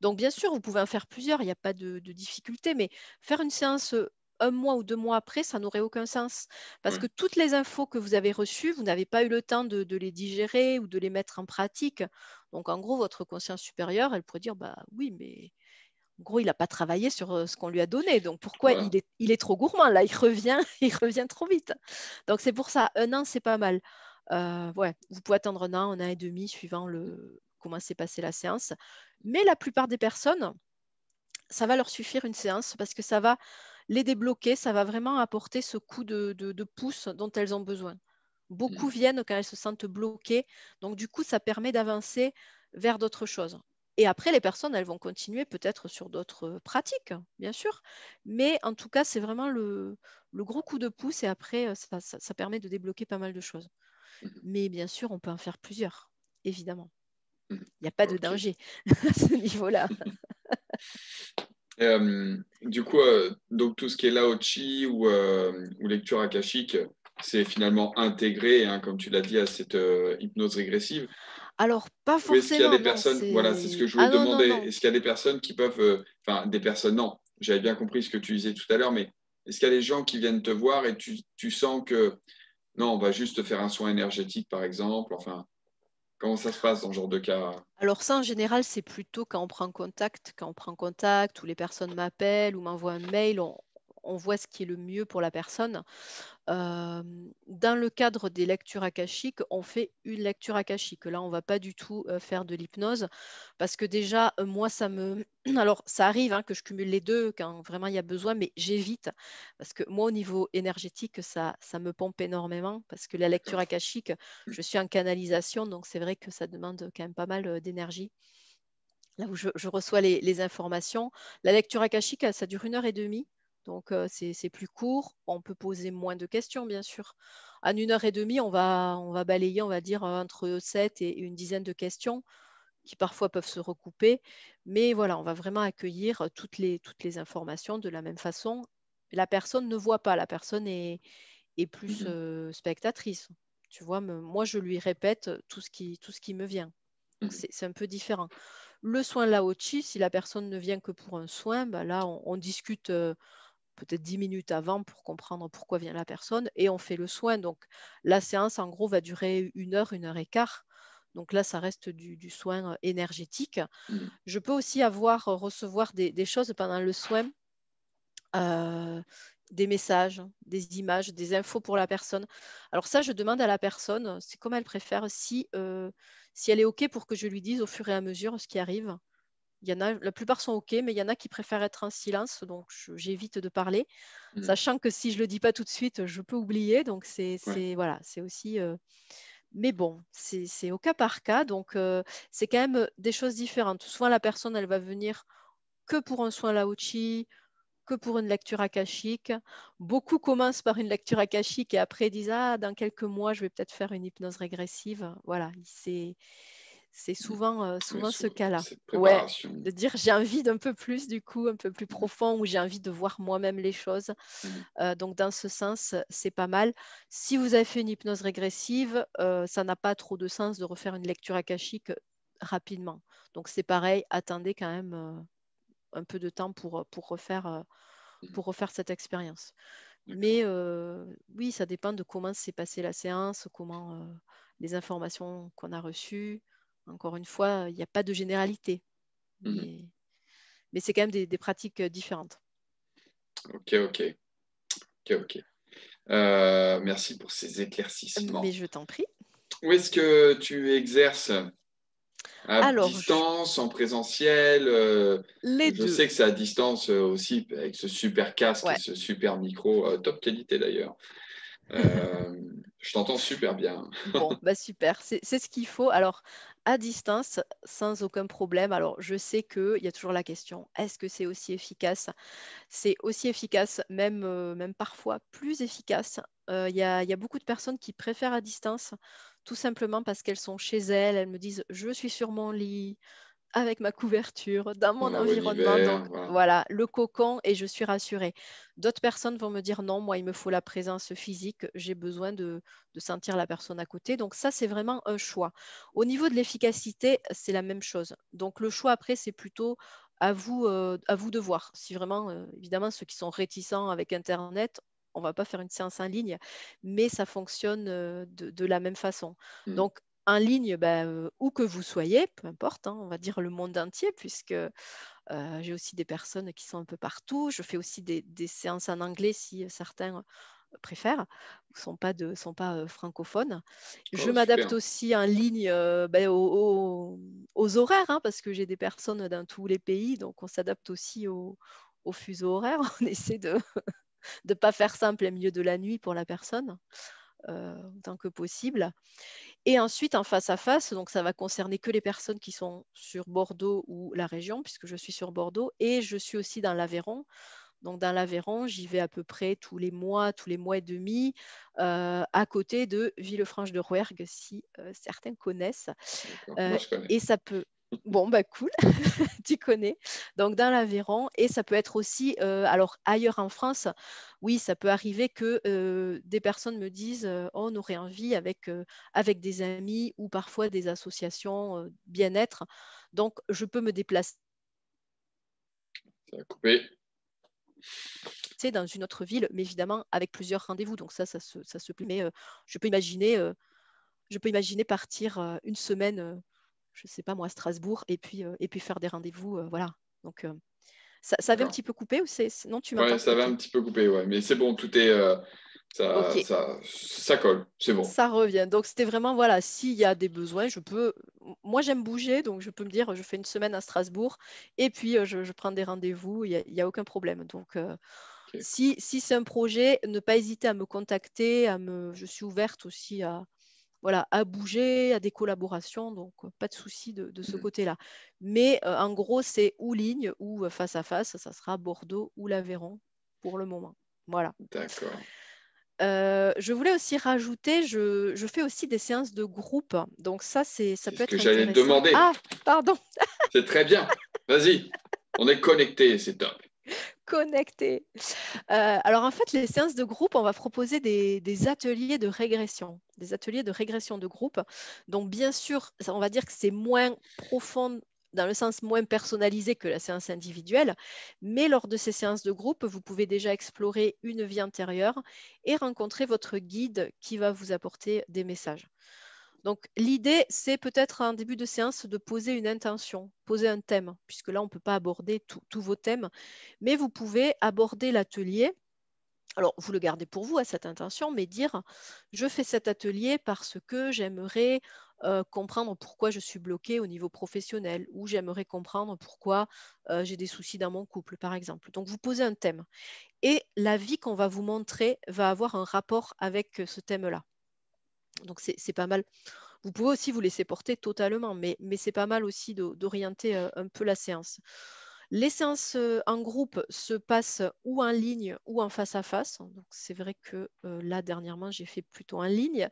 Donc bien sûr, vous pouvez en faire plusieurs, il n'y a pas de, difficulté, mais faire une séance euh, un mois ou deux mois après, ça n'aurait aucun sens. Parce que toutes les infos que vous avez reçues, vous n'avez pas eu le temps de, les digérer ou de les mettre en pratique. Donc, en gros, votre conscience supérieure, elle pourrait dire, bah oui, mais en gros, il n'a pas travaillé sur euh, ce qu'on lui a donné. Donc, pourquoi il, est, il, est, trop gourmand Là, il revient, il revient trop vite. Donc, c'est pour ça, un an, c'est pas mal. Euh, ouais, vous pouvez attendre un an, un an et demi suivant comment s'est passée la séance. Mais la plupart des personnes, ça va leur suffire une séance parce que ça va les débloquer, ça va vraiment apporter ce coup de, pouce dont elles ont besoin. Beaucoup mm. viennent quand elles se sentent bloquées. Donc, du coup, ça permet d'avancer vers d'autres choses. Et après, les personnes, elles vont continuer peut-être sur d'autres pratiques, bien sûr. Mais en tout cas, c'est vraiment le, gros coup de pouce. Et après, ça permet de débloquer pas mal de choses. Mmh. Mais bien sûr, on peut en faire plusieurs, évidemment. Mmh. Il n'y a pas de danger à ce niveau-là. Euh, du coup, euh, donc tout ce qui est laochi ou, euh, ou lecture akashique, c'est finalement intégré, hein, comme tu l'as dit, à cette hypnose régressive. Alors, pas forcément. Est-ce qu'il y a des personnes, voilà, c'est ce que je ah voulais demander, est-ce qu'il y a des personnes qui peuvent, enfin, des personnes, non, j'avais bien compris ce que tu disais tout à l'heure, mais est-ce qu'il y a des gens qui viennent te voir et tu, tu sens que non, on va juste faire un soin énergétique, par exemple. Enfin, comment ça se passe dans ce genre de cas Alors ça, en général, c'est plutôt quand on prend contact, quand on prend contact, ou les personnes m'appellent ou m'envoient un mail, on voit ce qui est le mieux pour la personne. dans le cadre des lectures akashiques, on fait une lecture akashique. Là, on ne va pas du tout euh, faire de l'hypnose parce que déjà, euh, moi, ça me... Alors, ça arrive hein, que je cumule les deux quand vraiment il y a besoin, mais j'évite parce que moi, au niveau énergétique, ça, ça me pompe énormément parce que la lecture akashique, je suis en canalisation, donc c'est vrai que ça demande quand même pas mal euh, d'énergie là où je, reçois les, les, informations. La lecture akashique, ça dure une heure et demie. Donc, euh, c'est plus court. On peut poser moins de questions, bien sûr. En une heure et demie, on va, on va balayer, on va dire, euh, entre sept et une dizaine de questions qui parfois peuvent se recouper. Mais voilà, on va vraiment accueillir euh, toutes les, toutes les informations de la même façon. La personne ne voit pas, la personne est, plus mm-hmm. spectatrice. Tu vois, moi, je lui répète tout ce qui, tout ce qui me vient. Mm-hmm. C'est un peu différent. Le soin laochi, si la personne ne vient que pour un soin, ben là, on, discute peut-être 10 minutes avant pour comprendre pourquoi vient la personne et on fait le soin. Donc la séance, en gros, va durer une heure, une heure et quart. Donc là, ça reste du, soin euh, énergétique. Mm. Je peux aussi avoir, euh, recevoir des, choses pendant le soin, euh, des messages, des images, des infos pour la personne. Alors ça, je demande à la personne, c'est comme elle préfère, si, si elle est OK pour que je lui dise au fur et à mesure ce qui arrive. Il y en a, la plupart sont OK, mais il y en a qui préfèrent être en silence, donc j'évite de parler, mmh. sachant que si je ne le dis pas tout de suite, je peux oublier. Donc, c'est voilà, c'est aussi. Euh, mais bon, c'est au cas par cas, donc euh, c'est quand même des choses différentes. soit la personne, elle va venir que pour un soin laochi, que pour une lecture akashique. Beaucoup commencent par une lecture akashique et après disent Ah, dans quelques mois, je vais peut-être faire une hypnose régressive. Voilà, c'est c'est mmh. souvent, euh, souvent ce cas-là. de dire j'ai envie d'un peu plus, du coup, un peu plus mmh. profond, ou j'ai envie de voir moi-même les choses. Mmh. Euh, donc, dans ce sens, c'est pas mal. Si vous avez fait une hypnose régressive, euh, ça n'a pas trop de sens de refaire une lecture akashique rapidement. Donc, c'est pareil, attendez quand même un peu de temps pour, pour, refaire, cette expérience. Mais oui, ça dépend de comment s'est passée la séance, comment les informations qu'on a reçues. Encore une fois, il n'y a pas de généralité. Mhm. Mais, c'est quand même des, pratiques euh, différentes. Ok, ok. Ok, euh, merci pour ces éclaircissements. Mais je t'en prie. Où est-ce que tu exerces à distance, en présentiel. Euh, je sais que c'est à distance aussi, avec ce super casque, et ce super micro, top qualité d'ailleurs. Je t'entends super bien. bon, bah super, c'est ce qu'il faut. Alors, à distance, sans aucun problème. Alors, je sais qu'il y a toujours la question, est-ce que c'est aussi efficace C'est aussi efficace, même, euh, même parfois plus efficace. Euh, il y a beaucoup de personnes qui préfèrent à distance, tout simplement parce qu'elles sont chez elles, elles me disent, je suis sur mon lit, avec ma couverture, dans mon environnement. donc voilà. le cocon et je suis rassurée. D'autres personnes vont me dire non, moi, il me faut la présence physique, j'ai besoin de, sentir la personne à côté. Donc ça, c'est vraiment un choix. Au niveau de l'efficacité, c'est la même chose. Donc le choix après, c'est plutôt à vous, euh, à vous de voir. Si vraiment, euh, évidemment, ceux qui sont réticents avec Internet, on ne va pas faire une séance en ligne, mais ça fonctionne euh, de, la même façon. Mm. Donc, en ligne, ben, où que vous soyez, peu importe, hein, on va dire le monde entier, puisque j'ai aussi des personnes qui sont un peu partout. Je fais aussi des, séances en anglais si certains préfèrent ou sont pas de sont pas francophones. je m'adapte aussi en ligne ben, aux, horaires hein, parce que j'ai des personnes dans tous les pays, donc on s'adapte aussi aux, fuseaux horaires. On essaie de ne pas faire simple au milieu de la nuit pour la personne. Euh, autant que possible. Et ensuite, en face à face, donc ça va concerner que les personnes qui sont sur Bordeaux ou la région, puisque je suis sur Bordeaux, et je suis aussi dans l'Aveyron. Donc dans l'Aveyron, j'y vais à peu près tous les mois, tous les mois et demi, euh, à côté de Villefranche de Rouergue, si euh, certains connaissent. et ça peut, Bon, bah cool, tu connais. Donc dans l'Aveyron, et ça peut être aussi, euh, alors ailleurs en France, oui, ça peut arriver que euh, des personnes me disent, euh, oh, on aurait envie avec, avec des amis ou parfois des associations bien-être. Donc je peux me déplacer. Ça C'est dans une autre ville, mais évidemment avec plusieurs rendez-vous. Donc ça, ça se, ça se Mais je peux imaginer, je peux imaginer partir une semaine je sais pas moi, à Strasbourg, et puis, euh, et puis faire des rendez-vous. Euh, voilà. Donc, euh, ça, ça, avait un petit peu coupé ou c'est non tu m'as ouais, ça avait un petit peu coupé ouais mais c'est bon tout est ça, colle c'est bon ça revient donc c'était vraiment voilà s'il y a des besoins je peux moi j'aime bouger donc je peux me dire je fais une semaine à Strasbourg et puis je, prends des rendez-vous il n'y a, aucun problème donc si, si c'est un projet ne pas hésiter à me contacter à me je suis ouverte aussi à voilà, à bouger, à des collaborations, donc pas de souci de, ce mmh. côté-là. Mais en gros, c'est ou ligne ou face à face, ça sera Bordeaux ou l'Aveyron pour le moment. Voilà. D'accord. je voulais aussi rajouter, je, fais aussi des séances de groupe. Hein. Donc ça, c'est ça peut ce être. que j'allais te demander. Ah, pardon. c'est très bien. Vas-y, on est connectés, c'est top connectés. Euh, alors en fait, les séances de groupe, on va proposer des, des, ateliers de régression, des ateliers de régression de groupe. Donc bien sûr, on va dire que c'est moins profond dans le sens moins personnalisé que la séance individuelle, mais lors de ces séances de groupe, vous pouvez déjà explorer une vie intérieure et rencontrer votre guide qui va vous apporter des messages. Donc l'idée, c'est peut-être en début de séance de poser une intention, poser un thème, puisque là, on ne peut pas aborder tous vos thèmes, mais vous pouvez aborder l'atelier. Alors, vous le gardez pour vous à cette intention, mais dire, je fais cet atelier parce que j'aimerais euh, comprendre pourquoi je suis bloquée au niveau professionnel ou j'aimerais comprendre pourquoi euh, j'ai des soucis dans mon couple, par exemple. Donc, vous posez un thème et la vie qu'on va vous montrer va avoir un rapport avec ce thème-là. Donc c'est pas mal. Vous pouvez aussi vous laisser porter totalement, mais, c'est pas mal aussi d'orienter euh, un peu la séance. Les séances euh, en groupe se passent ou en ligne ou en face à face. Donc c'est vrai que euh, là dernièrement j'ai fait plutôt en ligne.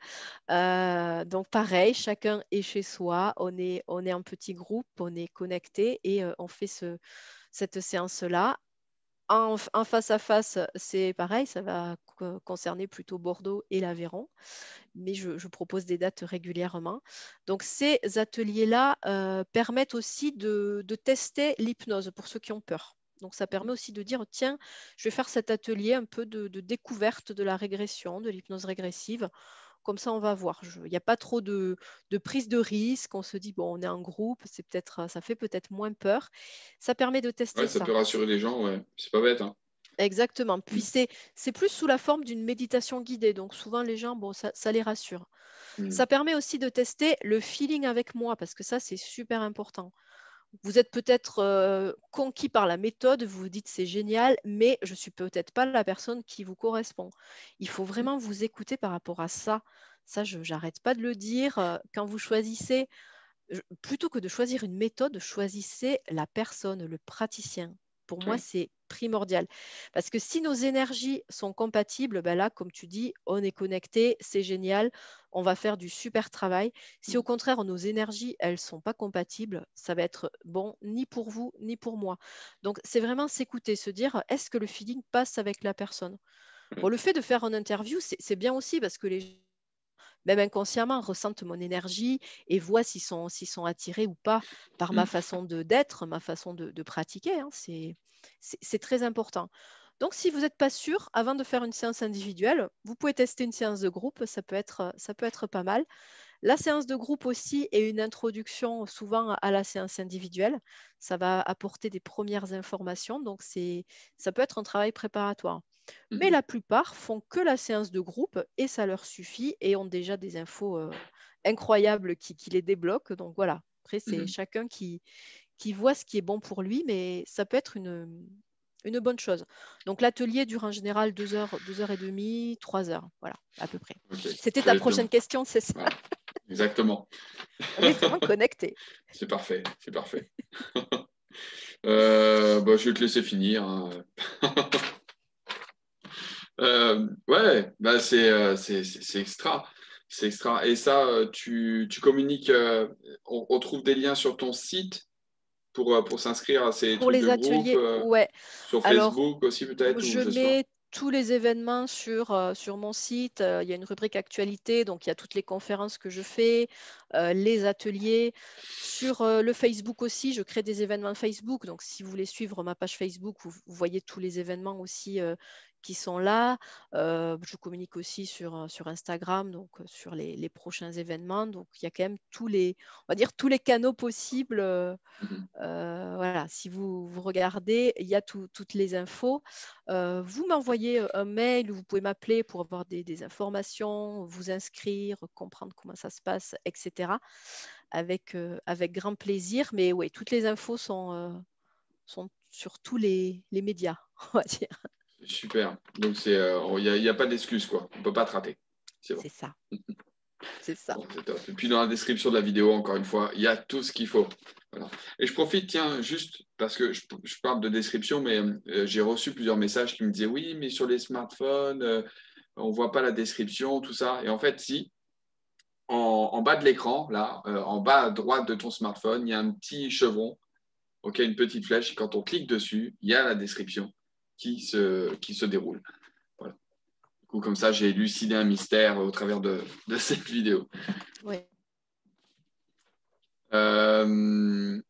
donc pareil, chacun est chez soi, on est, on est en petit groupe, on est connecté et on fait cette séance là un, face à face, c'est pareil, ça va concerner plutôt Bordeaux et l'Aveyron, mais je, propose des dates régulièrement. Donc ces ateliers-là euh, permettent aussi de, tester l'hypnose pour ceux qui ont peur. Donc ça permet aussi de dire, tiens, je vais faire cet atelier un peu de découverte de la régression, de l'hypnose régressive. Comme ça, on va voir. Il n'y a pas trop de, prise de risque. On se dit, bon, on est en groupe, c'est peut-être, euh, ça fait peut-être moins peur. Ça permet de tester. ça, ça, peut rassurer les gens, ouais. c'est pas bête. Hein. Exactement. Puis mmh. c'est plus sous la forme d'une méditation guidée. Donc souvent, les gens, bon, ça, les rassure. Mmh. Ça permet aussi de tester le feeling avec moi, parce que ça, c'est super important vous êtes peut-être euh, conquis par la méthode, vous vous dites c'est génial, mais je ne suis peut-être pas la personne qui vous correspond. Il faut mmh. vraiment vous écouter par rapport à ça. Ça, je n'arrête pas de le dire. Euh, quand vous choisissez, plutôt que de choisir une méthode, choisissez la personne, le praticien. Pour moi, c'est primordial. Parce que si nos énergies sont compatibles, ben là, comme tu dis, on est connecté, c'est génial, on va faire du super travail. Si mm. au contraire, nos énergies, elles ne sont pas compatibles, ça va être bon ni pour vous, ni pour moi. Donc, c'est vraiment s'écouter, se dire, est-ce que le feeling passe avec la personne mm. Le fait de faire une interview, c'est bien aussi parce que les même inconsciemment, ressentent mon énergie et voient s'ils sont, sont, attirés ou pas par ma mmh. façon d'être, ma façon de, pratiquer. Hein. C'est très important. Donc, si vous n'êtes pas sûr, avant de faire une séance individuelle, vous pouvez tester une séance de groupe, ça peut être, ça peut être pas mal. La séance de groupe aussi est une introduction souvent à la séance individuelle. Ça va apporter des premières informations, donc ça peut être un travail préparatoire. Mais mhm. la plupart font que la séance de groupe et ça leur suffit et ont déjà des infos euh, incroyables qui, les débloquent. Donc voilà, après c'est mhm. chacun qui, voit ce qui est bon pour lui, mais ça peut être une, bonne chose. Donc l'atelier dure en général 2 heures, deux heures et demie, 3 heures, voilà, à peu près. C'était ta prochaine question, c'est ça Exactement. C'est parfait, c'est parfait. Euh, bah, je vais te laisser finir. Hein. Euh, ouais, bah, euh, c'est, c'est, extra. C'est extra. Et ça, tu, communiques, on, trouve des liens sur ton site pour, pour s'inscrire à ces pour les ateliers, ouais. Sur Facebook aussi peut-être tous les événements sur, euh, sur mon site. Euh, il y a une rubrique actualité, donc il y a toutes les conférences que je fais, euh, les ateliers. Sur le Facebook aussi, je crée des événements Facebook. Donc si vous voulez suivre ma page Facebook, vous voyez tous les événements aussi qui sont là. je euh, je communique aussi sur, euh, sur Instagram, donc euh, sur les, prochains événements. Donc il y a quand même tous les, on va dire tous les canaux possibles. Mhm. voilà, si vous, vous, regardez, il y a toutes les infos. vous m'envoyez un mail ou vous pouvez m'appeler pour avoir des, informations, vous inscrire, comprendre comment ça se passe, etc. Avec, avec grand plaisir. Mais oui, toutes les infos sont, sont sur tous les, les médias, on va dire. Super. Donc, il euh, n'y a, pas d'excuse, quoi. On ne peut pas te C'est ça. C'est ça. Et puis, dans la description de la vidéo, encore une fois, il y a tout ce qu'il faut. Et je profite, tiens, juste parce que je, parle de description, mais euh, j'ai reçu plusieurs messages qui me disaient oui, mais sur les smartphones, euh, on ne voit pas la description, tout ça. Et en fait, si, en, bas de l'écran, là, en bas à droite de ton smartphone, il y a un petit chevron, ok, une petite flèche. Et quand on clique dessus, il y a la description qui se, qui se déroule. Du coup, comme ça, j'ai élucidé un mystère au travers de, cette vidéo. Euh,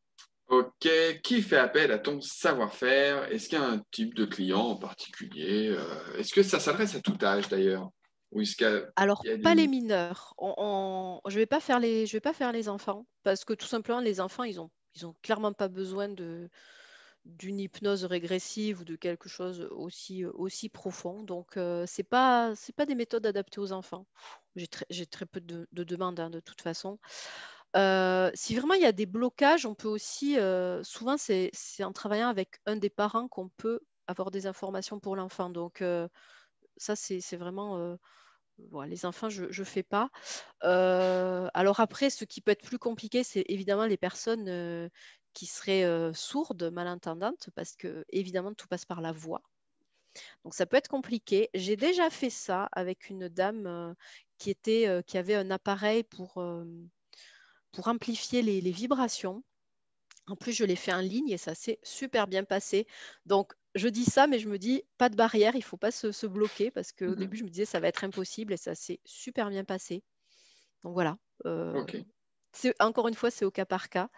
ok, qui fait appel à ton savoir-faire Est-ce qu'il y a un type de client en particulier euh, Est-ce que ça s'adresse à tout âge d'ailleurs alors, pas les mineurs. Je ne vais, pas faire les... vais pas faire les enfants parce que tout simplement, les enfants, ils n'ont ils ont clairement pas besoin de, d'une hypnose régressive ou de quelque chose aussi, aussi profond. Donc, euh, c'est pas pas des méthodes adaptées aux enfants. J'ai très, peu de, demandes hein, de toute façon. Euh, si vraiment il y a des blocages, on peut aussi, euh, souvent c'est en travaillant avec un des parents qu'on peut avoir des informations pour l'enfant. Donc ça, c'est vraiment... les enfants, je ne fais pas. alors après, ce qui peut être plus compliqué, c'est évidemment les personnes qui serait sourde, malentendante, parce que évidemment tout passe par la voix. Donc ça peut être compliqué. J'ai déjà fait ça avec une dame qui, était, qui avait un appareil pour, pour amplifier les, vibrations. En plus, je l'ai fait en ligne et ça s'est super bien passé. Donc je dis ça, mais je me dis pas de barrière, il ne faut pas se, bloquer parce qu'au mmh début, je me disais ça va être impossible et ça s'est super bien passé. Donc voilà. Encore une fois, c'est au cas par cas.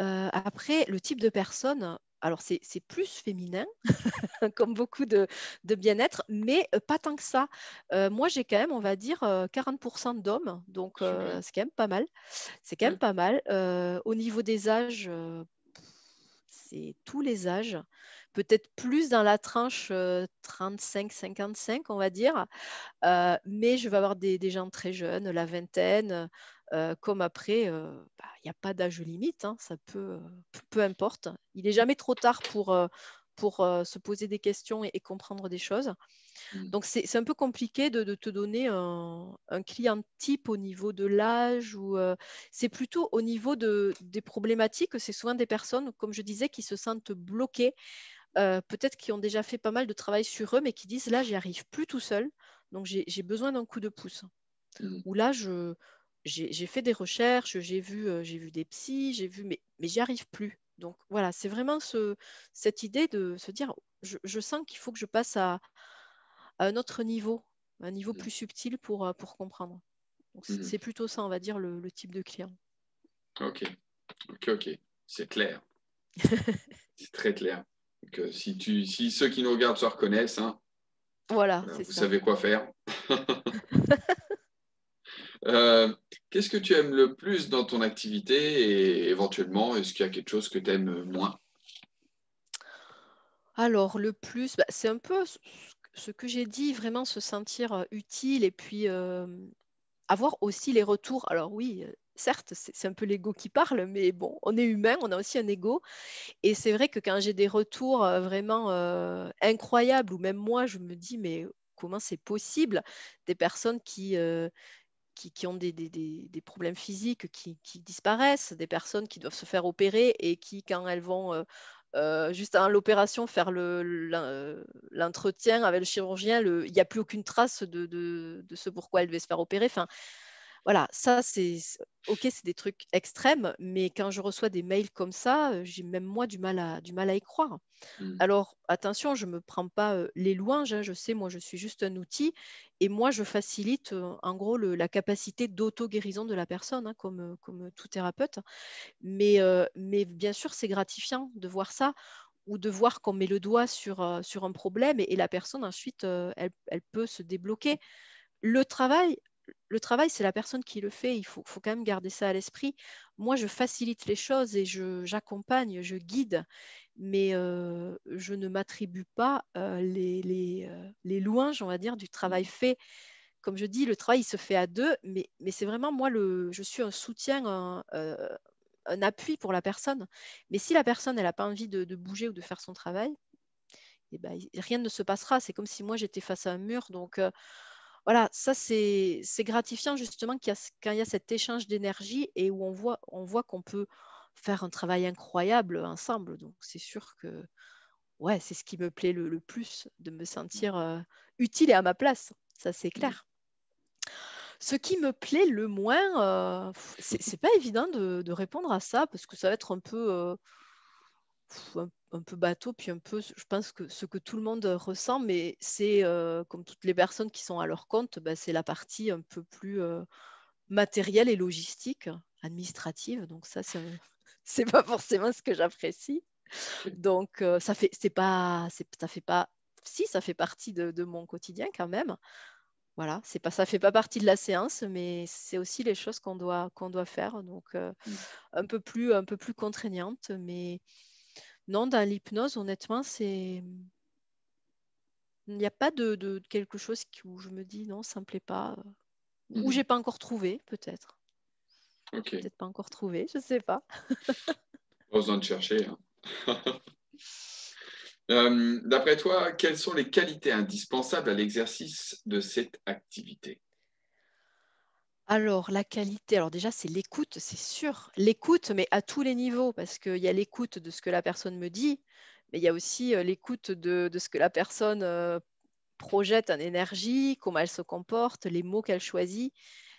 Euh, après, le type de personne, alors c'est plus féminin, comme beaucoup de, bien-être, mais euh, pas tant que ça. Euh, moi, j'ai quand même, on va dire, 40% d'hommes, donc c'est quand même pas mal. C'est quand même mmh. pas mal. au niveau des âges, c'est tous les âges. Peut-être plus dans la tranche 35-55, on va dire. mais je vais avoir des gens très jeunes, la vingtaine. Euh, comme après, euh, bah, il n'y a pas d'âge limite, hein, ça peut, euh, peu importe. Il n'est jamais trop tard pour, pour se poser des questions et, comprendre des choses. Mmh. Donc c'est un peu compliqué de, te donner un, client type au niveau de l'âge ou c'est plutôt au niveau des problématiques. C'est souvent des personnes, comme je disais, qui se sentent bloquées. peut-être qui ont déjà fait pas mal de travail sur eux, mais qui disent là, j'y arrive plus tout seul, donc j'ai besoin d'un coup de pouce. Mmh. Ou là, je, j'ai fait des recherches, j'ai vu, euh, j'ai vu des psys, j'ai vu, mais, mais j'y arrive plus. Donc voilà, c'est vraiment ce, cette idée de se dire, je, sens qu'il faut que je passe à, un autre niveau, un niveau mm. plus subtil pour, euh, pour comprendre. Mm. C'est plutôt ça, on va dire, le, type de client. Ok, ok, ok, c'est clair. c'est très clair. Donc, si, tu, si ceux qui nous regardent se reconnaissent, hein, euh, vous savez quoi faire. Euh, qu'est-ce que tu aimes le plus dans ton activité et éventuellement, est-ce qu'il y a quelque chose que tu aimes moins Alors, le plus, bah, c'est un peu ce que j'ai dit, vraiment se sentir euh, utile et puis euh, avoir aussi les retours. Alors oui, certes, c'est un peu l'ego qui parle, mais bon, on est humain, on a aussi un ego. Et c'est vrai que quand j'ai des retours vraiment incroyables, ou même moi, je me dis, mais comment c'est possible Des personnes qui, qui, ont des, des, des, problèmes physiques qui, qui, disparaissent, des personnes qui doivent se faire opérer et qui, quand elles vont euh, euh, juste à l'opération, faire euh, l'entretien avec le chirurgien, il n'y a plus aucune trace de, de, de, ce pourquoi elles devaient se faire opérer. Enfin, voilà, ça c'est ok, c'est des trucs extrêmes, mais quand je reçois des mails comme ça, j'ai même moi du mal à, du mal à y croire. Mmh. Alors attention, je ne me prends pas les louanges, hein, je sais, moi je suis juste un outil, et moi je facilite en gros la capacité d'auto-guérison de la personne, hein, comme, comme tout thérapeute. Mais, mais bien sûr, c'est gratifiant de voir ça ou de voir qu'on met le doigt sur, sur un problème et, la personne ensuite, elle, elle, peut se débloquer. Le travail, le travail, c'est la personne qui le fait. Il faut, quand même garder ça à l'esprit. Moi, je facilite les choses et j'accompagne, je, guide, mais euh, je ne m'attribue pas euh, les, euh, les, louanges, on va dire, du travail mmh. fait. Comme je dis, le travail, il se fait à deux, mais, c'est vraiment moi, je suis un soutien, un, appui pour la personne. Mais si la personne, elle n'a pas envie de, bouger ou de faire son travail, eh ben, rien ne se passera. C'est comme si moi j'étais face à un mur. Donc, voilà, ça c'est gratifiant justement qu'il y a, quand il y a cet échange d'énergie et où on voit qu'on voit peut faire un travail incroyable ensemble. Donc c'est sûr que ouais, c'est ce qui me plaît le, plus, de me sentir euh, utile et à ma place, ça c'est mmh. clair. Ce qui me plaît le moins, euh, c'est pas évident de, répondre à ça parce que ça va être un peu euh, un, peu bateau, puis un peu, je pense que ce que tout le monde euh, ressent, mais c'est euh, comme toutes les personnes qui sont à leur compte, bah, c'est la partie un peu plus euh, matérielle et logistique, administrative. Donc ça, c'est, c'est pas forcément ce que j'apprécie. Donc ça fait, c'est pas, ça fait pas, si ça fait partie de, mon quotidien quand même. Voilà, c'est pas, ça fait pas partie de la séance, mais c'est aussi les choses qu'on doit, qu'on doit faire, donc mm. un peu plus, un peu plus contraignantes, mais non, dans l'hypnose, honnêtement, c'est. Il n'y a pas de, quelque chose où je me dis non, ça ne me plaît pas. Euh, ou Ou mhm. j'ai pas encore trouvé, peut-être. n'ai Peut-être pas encore trouvé, je ne sais pas. pas besoin de chercher. Hein. Euh, d'après toi, quelles sont les qualités indispensables à l'exercice de cette activité alors, la qualité, alors déjà, c'est l'écoute, c'est sûr. L'écoute, mais à tous les niveaux, parce qu'il y a l'écoute de ce que la personne me dit, mais il y a aussi l'écoute de, ce que la personne projette en énergie, comment elle se comporte, les mots qu'elle choisit.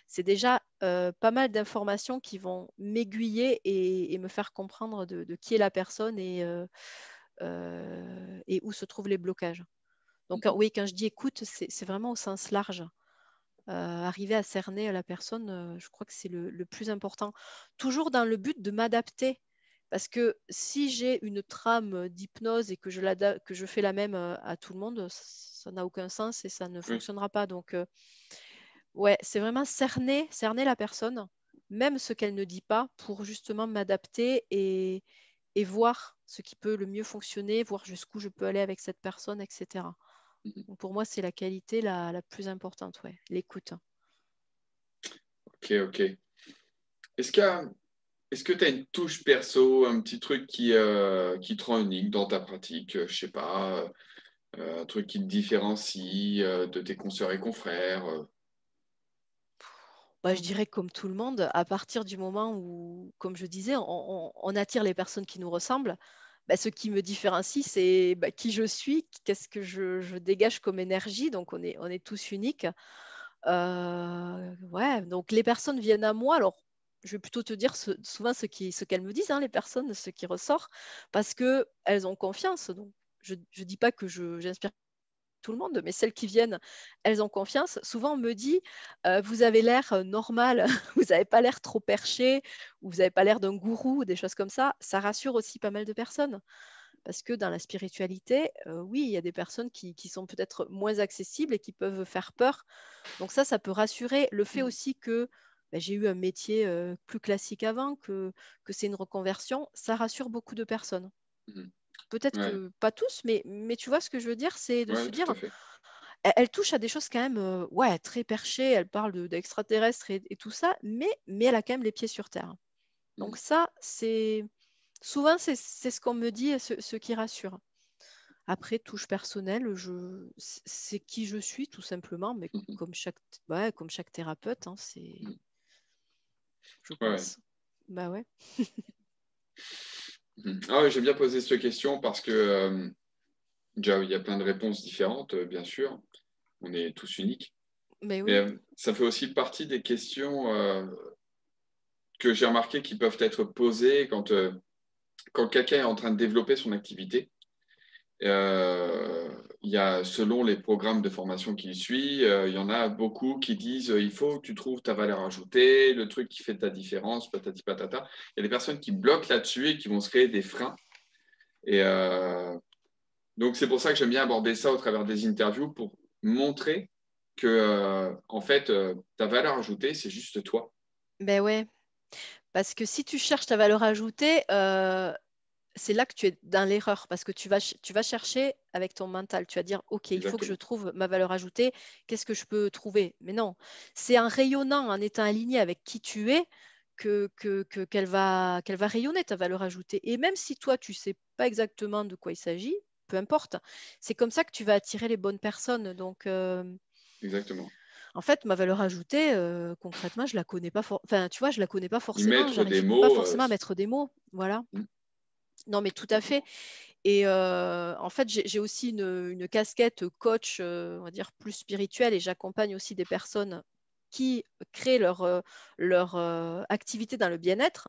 C'est déjà pas mal d'informations qui vont m'aiguiller et, me faire comprendre de, qui est la personne et, et où se trouvent les blocages. Donc oui, quand je dis écoute, c'est vraiment au sens large. Euh, arriver à cerner la personne, euh, je crois que c'est le, plus important. Toujours dans le but de m'adapter. Parce que si j'ai une trame d'hypnose et que je, fais la même euh, à tout le monde, ça n'a aucun sens et ça ne mmh. fonctionnera pas. Donc, ouais, c'est vraiment cerner, cerner la personne, même ce qu'elle ne dit pas, pour justement m'adapter et, et, voir ce qui peut le mieux fonctionner, voir jusqu'où je peux aller avec cette personne, etc. Mhm. pour moi, c'est la qualité la, la, plus importante, ouais, l'écoute. Hein. Ok, ok. Est-ce est que tu as une touche perso, un petit truc qui, euh, qui te rend unique dans ta pratique euh, Je sais pas, euh, un truc qui te différencie de tes consoeurs et confrères bah, je dirais comme tout le monde, à partir du moment où, comme je disais, on attire les personnes qui nous ressemblent, bah, ce qui me différencie, c'est bah, qui je suis, qu'est-ce que je, dégage comme énergie. Donc, on est, tous uniques. Euh, ouais, donc les personnes viennent à moi. Alors, je vais plutôt te dire souvent ce qu'elles me disent, hein, les personnes, ce qui ressort, parce qu'elles ont confiance. Donc, je ne dis pas que j'inspire tout le monde, mais celles qui viennent, elles ont confiance, souvent on me dit euh, Vous avez l'air euh, normal, vous n'avez pas l'air trop perché, ou vous n'avez pas l'air d'un gourou, des choses comme ça. Ça rassure aussi pas mal de personnes. Parce que dans la spiritualité, euh, oui, il y a des personnes qui, sont peut-être moins accessibles et qui peuvent faire peur. Donc ça, ça peut rassurer. Le fait mm. aussi que ben, j'ai eu un métier plus classique avant, que, c'est une reconversion, ça rassure beaucoup de personnes. Mm. Peut-être que pas tous, mais, tu vois ce que je veux dire, c'est de se dire. E-, elle, touche à des choses quand même euh, ouais, très perchées, elle parle d'extraterrestres et, tout ça, mais, elle a quand même les pieds sur terre. Donc mmh. ça, c'est souvent c'est ce qu'on me dit ce, qui rassure. Après, touche personnelle, c'est qui je suis tout simplement, mais mmh comme chaque, comme chaque thérapeute, hein, c'est. Mmh. Je pense. Ouais. Bah ouais. Mhm. Ah j'ai bien posé cette question parce que euh, il y a plein de réponses différentes, euh, bien sûr. On est tous uniques. Mais, euh, ça fait aussi partie des questions que j'ai remarquées qui peuvent être posées quand, quand quelqu'un est en train de développer son activité. Euh, il y a, selon les programmes de formation qu'il suit, euh, il y en a beaucoup qui disent euh, il faut que tu trouves ta valeur ajoutée, le truc qui fait ta différence, patati patata. Il y a des personnes qui bloquent là-dessus et qui vont se créer des freins. Et donc, c'est pour ça que j'aime bien aborder ça au travers des interviews pour montrer que, en fait, ta valeur ajoutée, c'est juste toi. Ben ouais. Parce que si tu cherches ta valeur ajoutée, c'est là que tu es dans l'erreur parce que tu vas, chercher avec ton mental. Tu vas dire, OK, il faut que je trouve ma valeur ajoutée. Qu'est-ce que je peux trouver Mais non, c'est en rayonnant, en étant aligné avec qui tu es, que, qu'elle va, va rayonner ta valeur ajoutée. Et même si toi, tu ne sais pas exactement de quoi il s'agit, peu importe, c'est comme ça que tu vas attirer les bonnes personnes. Donc, euh, Exactement en fait, ma valeur ajoutée, euh, concrètement, je la connais pas. forcément. enfin, tu vois, je la connais pas forcément. Mettre pas euh, forcément à mettre des mots. Voilà. Mmh. Non, mais tout à fait. Et euh, en fait, j'ai aussi une, casquette coach, euh, on va dire, plus spirituelle, et j'accompagne aussi des personnes qui créent leur, euh, leur activité dans le bien-être.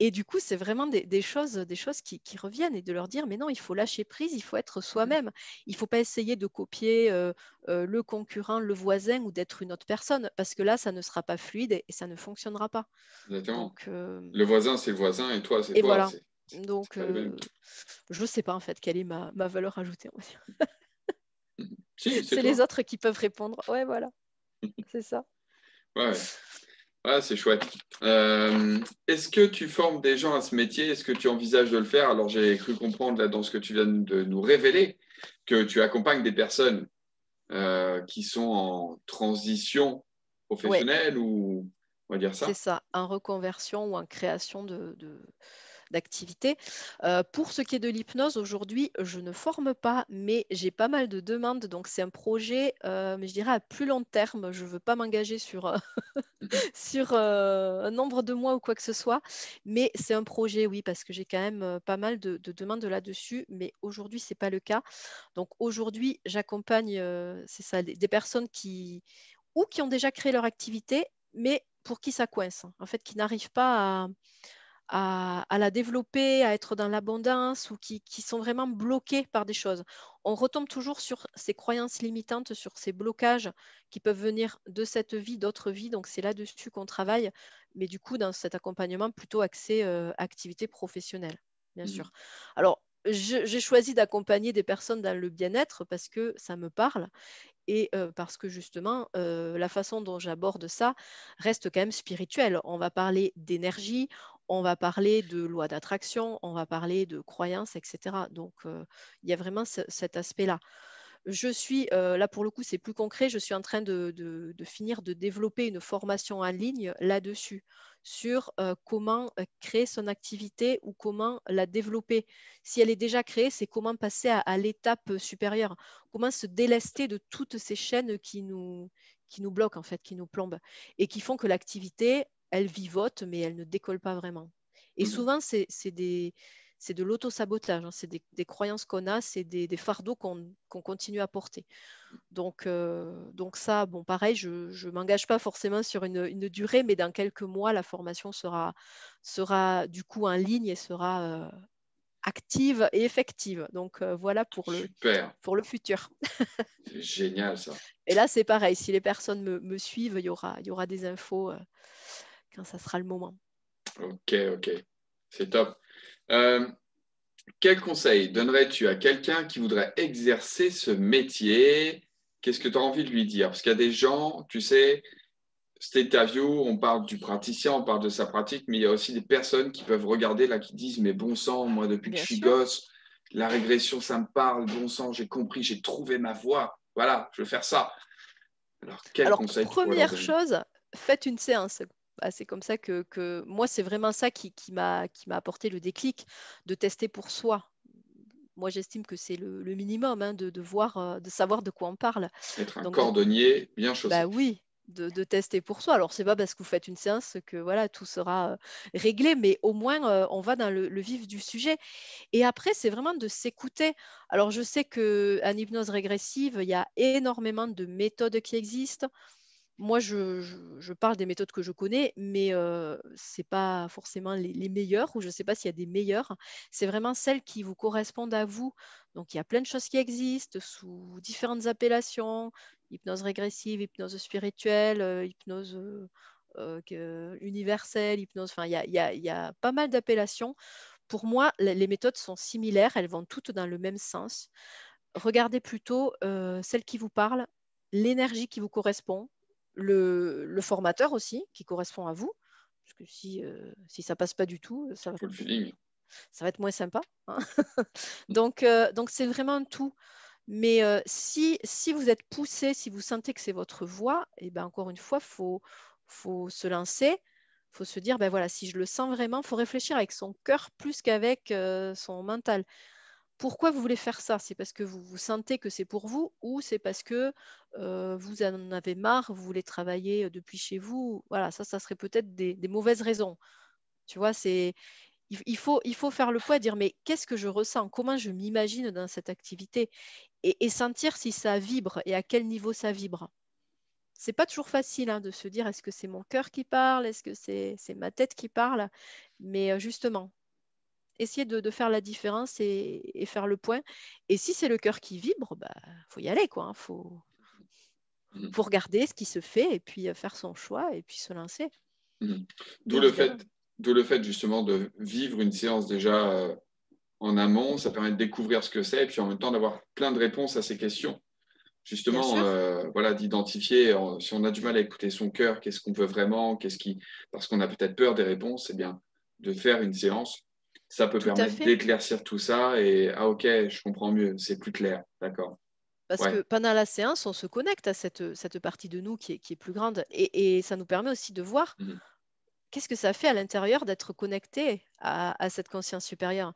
Et du coup, c'est vraiment des, choses, des choses qui, reviennent et de leur dire, mais non, il faut lâcher prise, il faut être soi-même. Il ne faut pas essayer de copier le concurrent, le voisin ou d'être une autre personne, parce que là, ça ne sera pas fluide et, ça ne fonctionnera pas. Exactement. Le voisin, c'est le voisin et toi, c'est toi. Donc, euh, je ne sais pas en fait quelle est ma, valeur ajoutée, c'est les autres qui peuvent répondre. Ouais, voilà. c'est ça. Ouais. ouais ah, c'est chouette. Euh, est-ce que tu formes des gens à ce métier Est-ce que tu envisages de le faire Alors, j'ai cru comprendre là, dans ce que tu viens de nous révéler que tu accompagnes des personnes euh, qui sont en transition professionnelle ou on va dire ça C'est ça, en reconversion ou en création de d'activité. Euh, pour ce qui est de l'hypnose, aujourd'hui, je ne forme pas, mais j'ai pas mal de demandes. Donc, c'est un projet, euh, mais je dirais à plus long terme. Je ne veux pas m'engager sur, euh, sur un nombre de mois ou quoi que ce soit. Mais c'est un projet, oui, parce que j'ai quand même pas mal de, de demandes là-dessus. Mais aujourd'hui, ce n'est pas le cas. Donc, aujourd'hui, j'accompagne, c'est ça, des, des personnes qui ou qui ont déjà créé leur activité, mais pour qui ça coince, hein. en fait, qui n'arrivent pas à, à, la développer, à être dans l'abondance ou qui, qui, sont vraiment bloqués par des choses. On retombe toujours sur ces croyances limitantes, sur ces blocages qui peuvent venir de cette vie, d'autres vies. Donc c'est là-dessus qu'on travaille, mais du coup dans cet accompagnement plutôt axé euh, activité professionnelle, bien mmh. sûr. Alors j'ai choisi d'accompagner des personnes dans le bien-être parce que ça me parle et euh, parce que justement, euh, la façon dont j'aborde ça reste quand même spirituelle. On va parler d'énergie, on va parler de loi d'attraction, on va parler de croyances, etc. Donc, euh, il y a vraiment cet aspect-là. Je suis, euh, là pour le coup, c'est plus concret, je suis en train de, finir de développer une formation en ligne là-dessus, sur euh, comment créer son activité ou comment la développer. Si elle est déjà créée, c'est comment passer à, l'étape supérieure, comment se délester de toutes ces chaînes qui nous, qui nous bloquent, en fait, qui nous plombent, et qui font que l'activité, elle vivote, mais elle ne décolle pas vraiment. Et mhm. souvent, c'est de l'auto-sabotage, hein. c'est des, croyances qu'on a, c'est des, fardeaux qu'on continue à porter. Donc, euh, donc ça, bon, pareil, je ne m'engage pas forcément sur une, durée, mais dans quelques mois, la formation sera, sera du coup en ligne et sera euh, active et effective. Donc euh, voilà pour le, pour le futur. Génial ça. Et là, c'est pareil, si les personnes me, suivent, il y aura, il y aura des infos quand ça sera le moment. Ok, ok. C'est top. Euh, quel conseil donnerais-tu à quelqu'un qui voudrait exercer ce métier Qu'est-ce que tu as envie de lui dire Parce qu'il y a des gens, tu sais, ta interview, on parle du praticien, on parle de sa pratique, mais il y a aussi des personnes qui peuvent regarder là qui disent Mais bon sang, moi, depuis que je suis gosse, la régression, ça me parle, bon sang, j'ai compris, j'ai trouvé ma voie. Voilà, je veux faire ça. Alors, quel conseil Première chose, faites une séance. Bah, c'est comme ça que, moi, c'est vraiment ça qui, qui m'a apporté le déclic, de tester pour soi. Moi, j'estime que c'est le, minimum hein, de, voir, euh, de savoir de quoi on parle. Être un cordonnier bien chaussé. Bah oui, de, tester pour soi. Alors, c'est pas parce que vous faites une séance que voilà, tout sera euh, réglé, mais au moins, euh, on va dans le, le, vif du sujet. Et après, c'est vraiment de s'écouter. Alors, je sais qu'en hypnose régressive, il y a énormément de méthodes qui existent moi, je, parle des méthodes que je connais, mais ce n'est pas forcément les, meilleures, ou je ne sais pas s'il y a des meilleures. C'est vraiment celles qui vous correspondent à vous. Donc, il y a plein de choses qui existent sous différentes appellations, hypnose régressive, hypnose spirituelle, hypnose universelle, hypnose, enfin, il y a, pas mal d'appellations. Pour moi, les méthodes sont similaires, elles vont toutes dans le même sens. Regardez plutôt celle qui vous parle l'énergie qui vous correspond, le, formateur aussi, qui correspond à vous. Parce que si, euh, si ça passe pas du tout, ça va, être, ça va être moins sympa. Hein. Euh, donc, c'est vraiment tout. Mais euh, si, si vous êtes poussé, si vous sentez que c'est votre voix et eh ben encore une fois, il faut, se lancer. Il faut se dire, ben voilà, si je le sens vraiment, il faut réfléchir avec son cœur plus qu'avec son mental pourquoi vous voulez faire ça C'est parce que vous, vous sentez que c'est pour vous ou c'est parce que vous en avez marre, vous voulez travailler depuis chez vous Voilà, ça, ça serait peut-être des, mauvaises raisons. Tu vois, c'est il, faut, il faut faire le poids et dire mais qu'est-ce que je ressens Comment je m'imagine dans cette activité et, sentir si ça vibre et à quel niveau ça vibre. C'est pas toujours facile hein, de se dire est-ce que c'est mon cœur qui parle, est-ce que c'est ma tête qui parle, mais justement, essayer de, faire la différence et, faire le point. Et si c'est le cœur qui vibre, bah faut y aller quoi. Hein. Mmh. faut, regarder ce qui se fait et puis euh, faire son choix et puis se lancer. Mmh. D'où le fait, d'où le fait justement de vivre une séance déjà euh, en amont, ça permet de découvrir ce que c'est et puis en même temps d'avoir plein de réponses à ces questions. Justement, euh, voilà, d'identifier si on a du mal à écouter son cœur, qu'est-ce qu'on veut vraiment, qu'est-ce qui, parce qu'on a peut-être peur des réponses, c'est eh bien de faire une séance ça peut permettre d'éclaircir tout ça et ah ok, je comprends mieux, c'est plus clair, d'accord. Parce que pendant la séance, on se connecte à cette, cette partie de nous qui est, plus grande et, ça nous permet aussi de voir mhm. qu'est-ce que ça fait à l'intérieur d'être connecté à cette conscience supérieure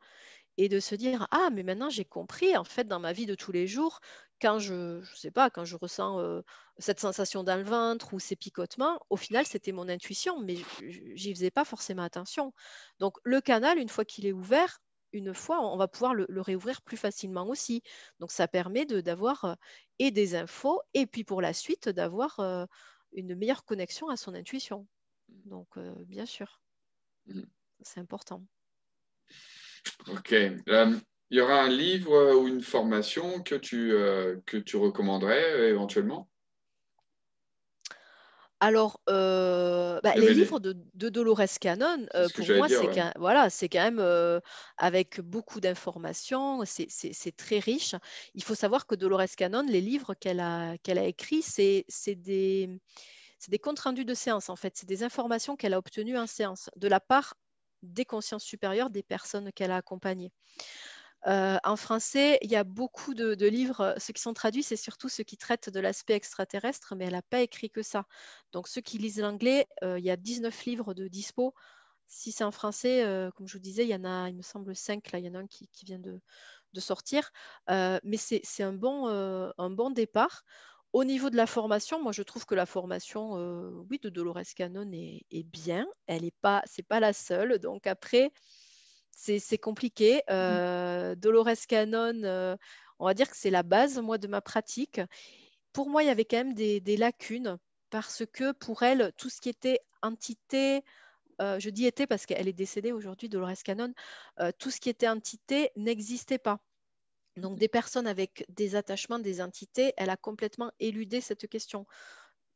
et de se dire ah mais maintenant j'ai compris en fait dans ma vie de tous les jours quand je, sais pas, quand je ressens cette sensation dans le ventre ou ces picotements, au final, c'était mon intuition, mais j'y faisais pas forcément attention. Donc, le canal, une fois qu'il est ouvert, une fois, on va pouvoir le, réouvrir plus facilement aussi. Donc, ça permet d'avoir de, et des infos, et puis pour la suite, d'avoir une meilleure connexion à son intuition. Donc, bien sûr, mmh c'est important. Ok il y aura un livre ou une formation que tu, euh, que tu recommanderais éventuellement alors, euh, bah, les livres de, Dolores Cannon, euh, pour moi, c'est voilà, quand même avec beaucoup d'informations, c'est très riche. Il faut savoir que Dolores Cannon, les livres qu'elle a, qu'elle a écrits, c'est des, des comptes rendus de séance, en fait. C'est des informations qu'elle a obtenues en séance de la part des consciences supérieures des personnes qu'elle a accompagnées. Euh, en français, il y a beaucoup de, livres, euh, ceux qui sont traduits, c'est surtout ceux qui traitent de l'aspect extraterrestre, mais elle n'a pas écrit que ça. Donc ceux qui lisent l'anglais, euh, il y a 19 livres de dispo. Si c'est en français, comme je vous disais, il y en a, il me semble, 5, là, il y en a un qui, vient de, sortir. mais c'est un, bon, départ. Au niveau de la formation, moi je trouve que la formation, oui, de Dolores Cannon est, est bien. Elle n'est pas, c'est pas la seule. Donc après, c'est compliqué. Mmh. Euh, Dolores Cannon, euh, on va dire que c'est la base, moi, de ma pratique. Pour moi, il y avait quand même des, lacunes parce que pour elle, tout ce qui était entité, euh, je dis était parce qu'elle est décédée aujourd'hui, Dolores Cannon, tout ce qui était entité n'existait pas. Donc mmh. des personnes avec des attachements, des entités, elle a complètement éludé cette question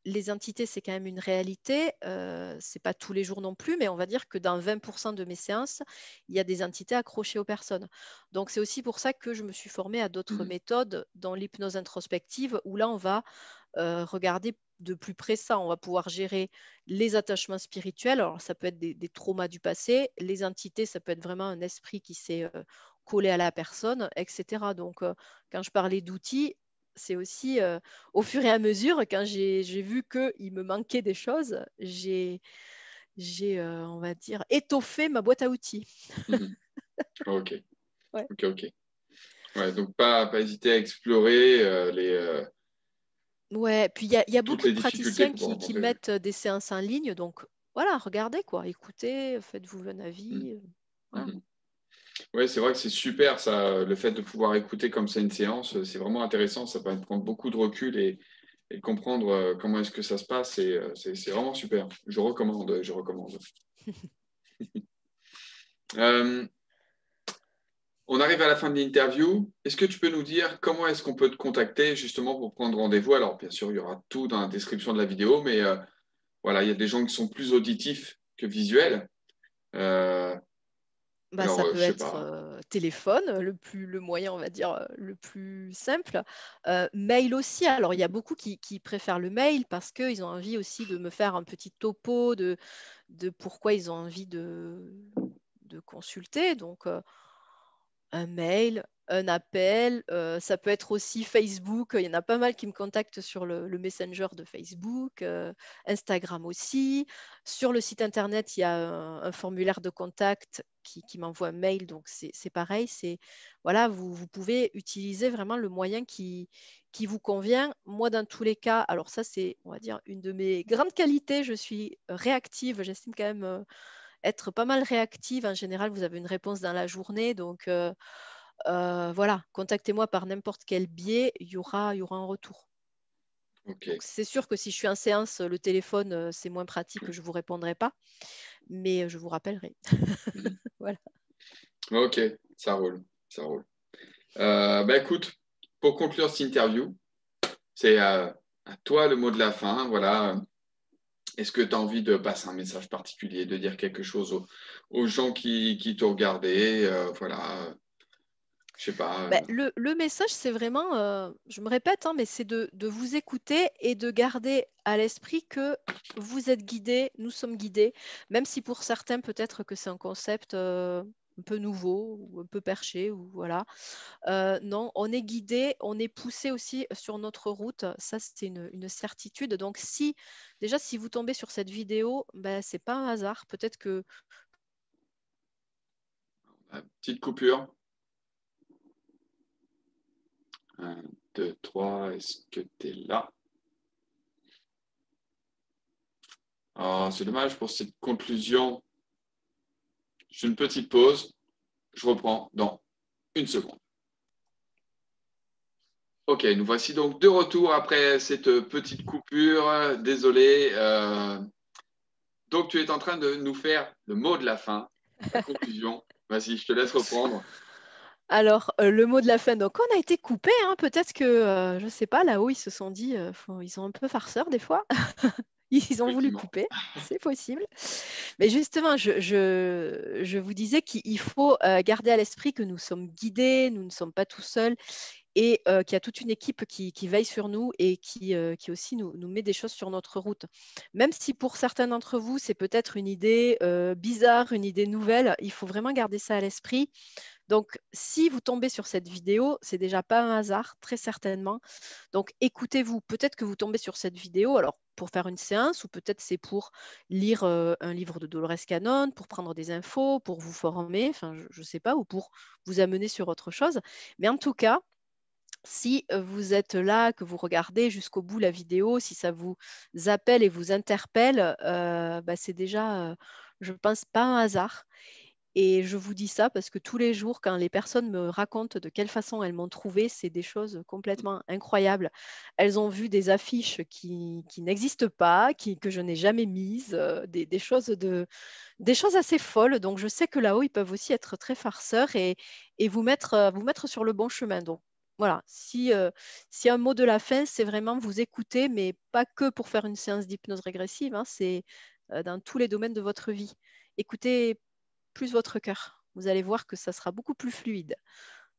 les entités, c'est quand même une réalité. Euh, Ce n'est pas tous les jours non plus, mais on va dire que dans 20% de mes séances, il y a des entités accrochées aux personnes. Donc c'est aussi pour ça que je me suis formée à d'autres mmh. méthodes, dans l'hypnose introspective, où là on va euh, regarder de plus près ça. On va pouvoir gérer les attachements spirituels. Alors ça peut être des, traumas du passé, les entités, ça peut être vraiment un esprit qui s'est euh, collé à la personne, etc. Donc quand je parlais d'outils, c'est aussi au fur et à mesure, quand j'ai vu qu'il me manquait des choses, j'ai, on va dire, étoffé ma boîte à outils. Mmh ok. Ok, ok. donc, pas, hésiter à explorer les. Ouais, puis il y a, beaucoup de praticiens qui, mettent des séances en ligne. Donc, voilà, regardez, quoi. Écoutez, faites-vous un avis. Mmh. Mmh oui, c'est vrai que c'est super ça, le fait de pouvoir écouter comme ça une séance, euh, c'est vraiment intéressant, ça permet de prendre beaucoup de recul et, comprendre euh, comment est-ce que ça se passe, euh, c'est vraiment super. Je recommande, je recommande. on arrive à la fin de l'interview. Est-ce que tu peux nous dire comment est-ce qu'on peut te contacter justement pour prendre rendez-vous Alors, bien sûr, il y aura tout dans la description de la vidéo, mais voilà, il y a des gens qui sont plus auditifs que visuels. Bah, ça peut être téléphone, le, plus, le moyen, on va dire, le plus simple. mail aussi. Alors, il y a beaucoup qui, préfèrent le mail parce qu'ils ont envie aussi de me faire un petit topo de, de pourquoi ils ont envie de, de consulter. Donc, un mail, un appel, euh, ça peut être aussi Facebook, il y en a pas mal qui me contactent sur le, Messenger de Facebook, euh, Instagram aussi. Sur le site internet, il y a un, formulaire de contact qui, m'envoie un mail, donc c'est pareil, c'est voilà, vous, pouvez utiliser vraiment le moyen qui, qui vous convient. Moi, dans tous les cas, alors ça c'est, on va dire, une de mes grandes qualités, je suis réactive, j'estime quand même... Euh, être pas mal réactive. En général, vous avez une réponse dans la journée. Donc, euh, euh, voilà, contactez-moi par n'importe quel biais, il y aura, y aura un retour. C'est sûr que si je suis en séance, le téléphone, euh, c'est moins pratique, je ne vous répondrai pas, mais je vous rappellerai. Mm. voilà. Ok, ça roule, ça roule. Bah, écoute, pour conclure cette interview, c'est à toi le mot de la fin. Voilà, est-ce que tu as envie de passer un message particulier, de dire quelque chose aux, gens qui, t'ont regardé euh, Voilà. Je sais pas. Bah, euh. le, message, c'est vraiment, euh, je me répète, hein, mais c'est de, vous écouter et de garder à l'esprit que vous êtes guidés, nous sommes guidés, même si pour certains, peut-être que c'est un concept un peu nouveau ou un peu perché ou voilà. Euh, non, on est guidé, on est poussé aussi sur notre route. Ça, c'est une, certitude. Donc, si déjà si vous tombez sur cette vidéo, ben c'est pas un hasard. Peut-être que ah, petite coupure. Un, deux, trois. Est-ce que tu es là? Ah, c'est dommage pour cette conclusion. J'ai une petite pause. Je reprends dans une seconde. Ok, nous voici donc de retour après cette petite coupure. Désolé. Euh, donc, tu es en train de nous faire le mot de la fin, la conclusion. Vas-y, je te laisse reprendre. Alors, euh, le mot de la fin, donc on a été coupé, hein. peut-être que, euh, je ne sais pas, là-haut, ils se sont dit, ils sont un peu farceurs des fois. Ils ont voulu couper, c'est possible. Mais justement, je, vous disais qu'il faut euh, garder à l'esprit que nous sommes guidés, nous ne sommes pas tout seuls et euh, qu'il y a toute une équipe qui, veille sur nous et qui, euh, aussi nous, met des choses sur notre route. Même si pour certains d'entre vous, c'est peut-être une idée bizarre, une idée nouvelle, il faut vraiment garder ça à l'esprit. Donc, si vous tombez sur cette vidéo, c'est déjà pas un hasard, très certainement. Donc, écoutez-vous. Peut-être que vous tombez sur cette vidéo. Alors, pour faire une séance ou peut-être c'est pour lire un livre de Dolores Cannon, pour prendre des infos, pour vous former, enfin je ne sais pas, ou pour vous amener sur autre chose. Mais en tout cas, si vous êtes là, que vous regardez jusqu'au bout la vidéo, si ça vous appelle et vous interpelle, bah, c'est déjà, je pense, pas un hasard. Et je vous dis ça parce que tous les jours, quand les personnes me racontent de quelle façon elles m'ont trouvé, c'est des choses mmh. complètement incroyables. Elles ont vu des affiches qui, qui n'existent pas, qui, que je n'ai jamais mises, des, des, choses de, des choses assez folles. Donc je sais que là-haut, ils peuvent aussi être très farceurs et, et vous, mettre, vous mettre sur le bon chemin. Donc voilà, si, si un mot de la fin, c'est vraiment vous écouter, mais pas que pour faire une séance d'hypnose régressive, hein, c'est dans tous les domaines de votre vie. Écoutez plus votre cœur. Vous allez voir que ça sera beaucoup plus fluide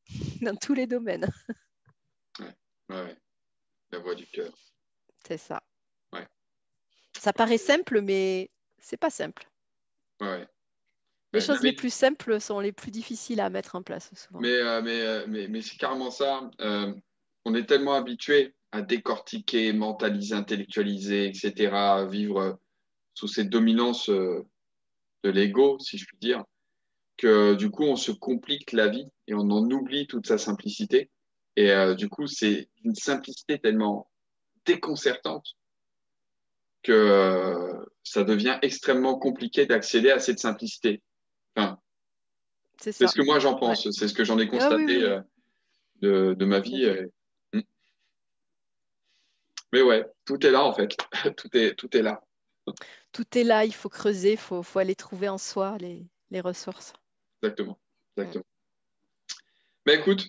dans tous les domaines. Oui, la voix du cœur. C'est ça. Ça paraît simple, mais c'est pas simple. Les ben, choses les plus simples sont les plus difficiles à mettre en place souvent. Mais, euh, euh, c'est carrément ça. Euh, on est tellement habitué à décortiquer, mentaliser, intellectualiser, etc., à vivre sous cette dominance de l'ego, si je puis dire, que du coup, on se complique la vie et on en oublie toute sa simplicité. Et euh, du coup, c'est une simplicité tellement déconcertante que euh, ça devient extrêmement compliqué d'accéder à cette simplicité. c'est ce que moi j'en pense, c'est ce que j'en ai ah constaté euh, de, ma vie. Hmm. Mais ouais, tout est là en fait, tout est, tout est là tout est là, il faut creuser, il faut, aller trouver en soi les, ressources. Exactement. Exactement. Ben, écoute,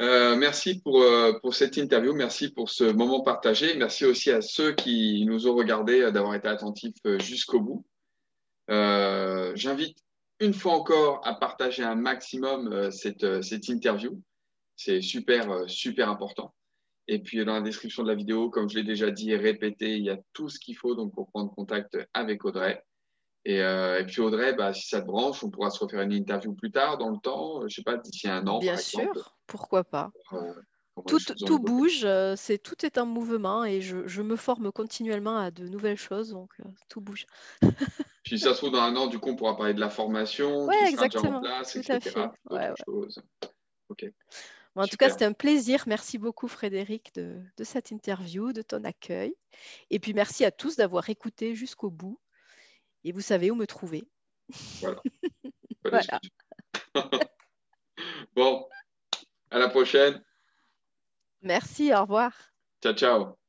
euh, merci euh, pour, cette interview, merci pour ce moment partagé, merci aussi à ceux qui nous ont regardés euh, d'avoir été attentifs jusqu'au bout. J'invite une fois encore à partager un maximum cette, interview, c'est super, super important. Et puis dans la description de la vidéo, comme je l'ai déjà dit et répété, il y a tout ce qu'il faut donc pour prendre contact avec Audrey. Euh, et, puis Audrey, bah, si ça te branche, on pourra se refaire une interview plus tard dans le temps, euh, je sais pas, d'ici un an. Bien sûr, pourquoi pas. Euh, tout, tout bouge, c'est tout est un mouvement et je, me forme continuellement à de nouvelles choses, donc tout bouge. puis ça se trouve dans un an, du coup, on pourra parler de la formation, ouais, qui exactement, déjà en place, tout À fait. Ouais, ouais. Ok en tout cas, c'était un plaisir. Merci beaucoup, Frédéric, de, cette interview, de ton accueil. Et puis, merci à tous d'avoir écouté jusqu'au bout. Et vous savez où me trouver. voilà. bon, à la prochaine. Merci, au revoir. Ciao, ciao.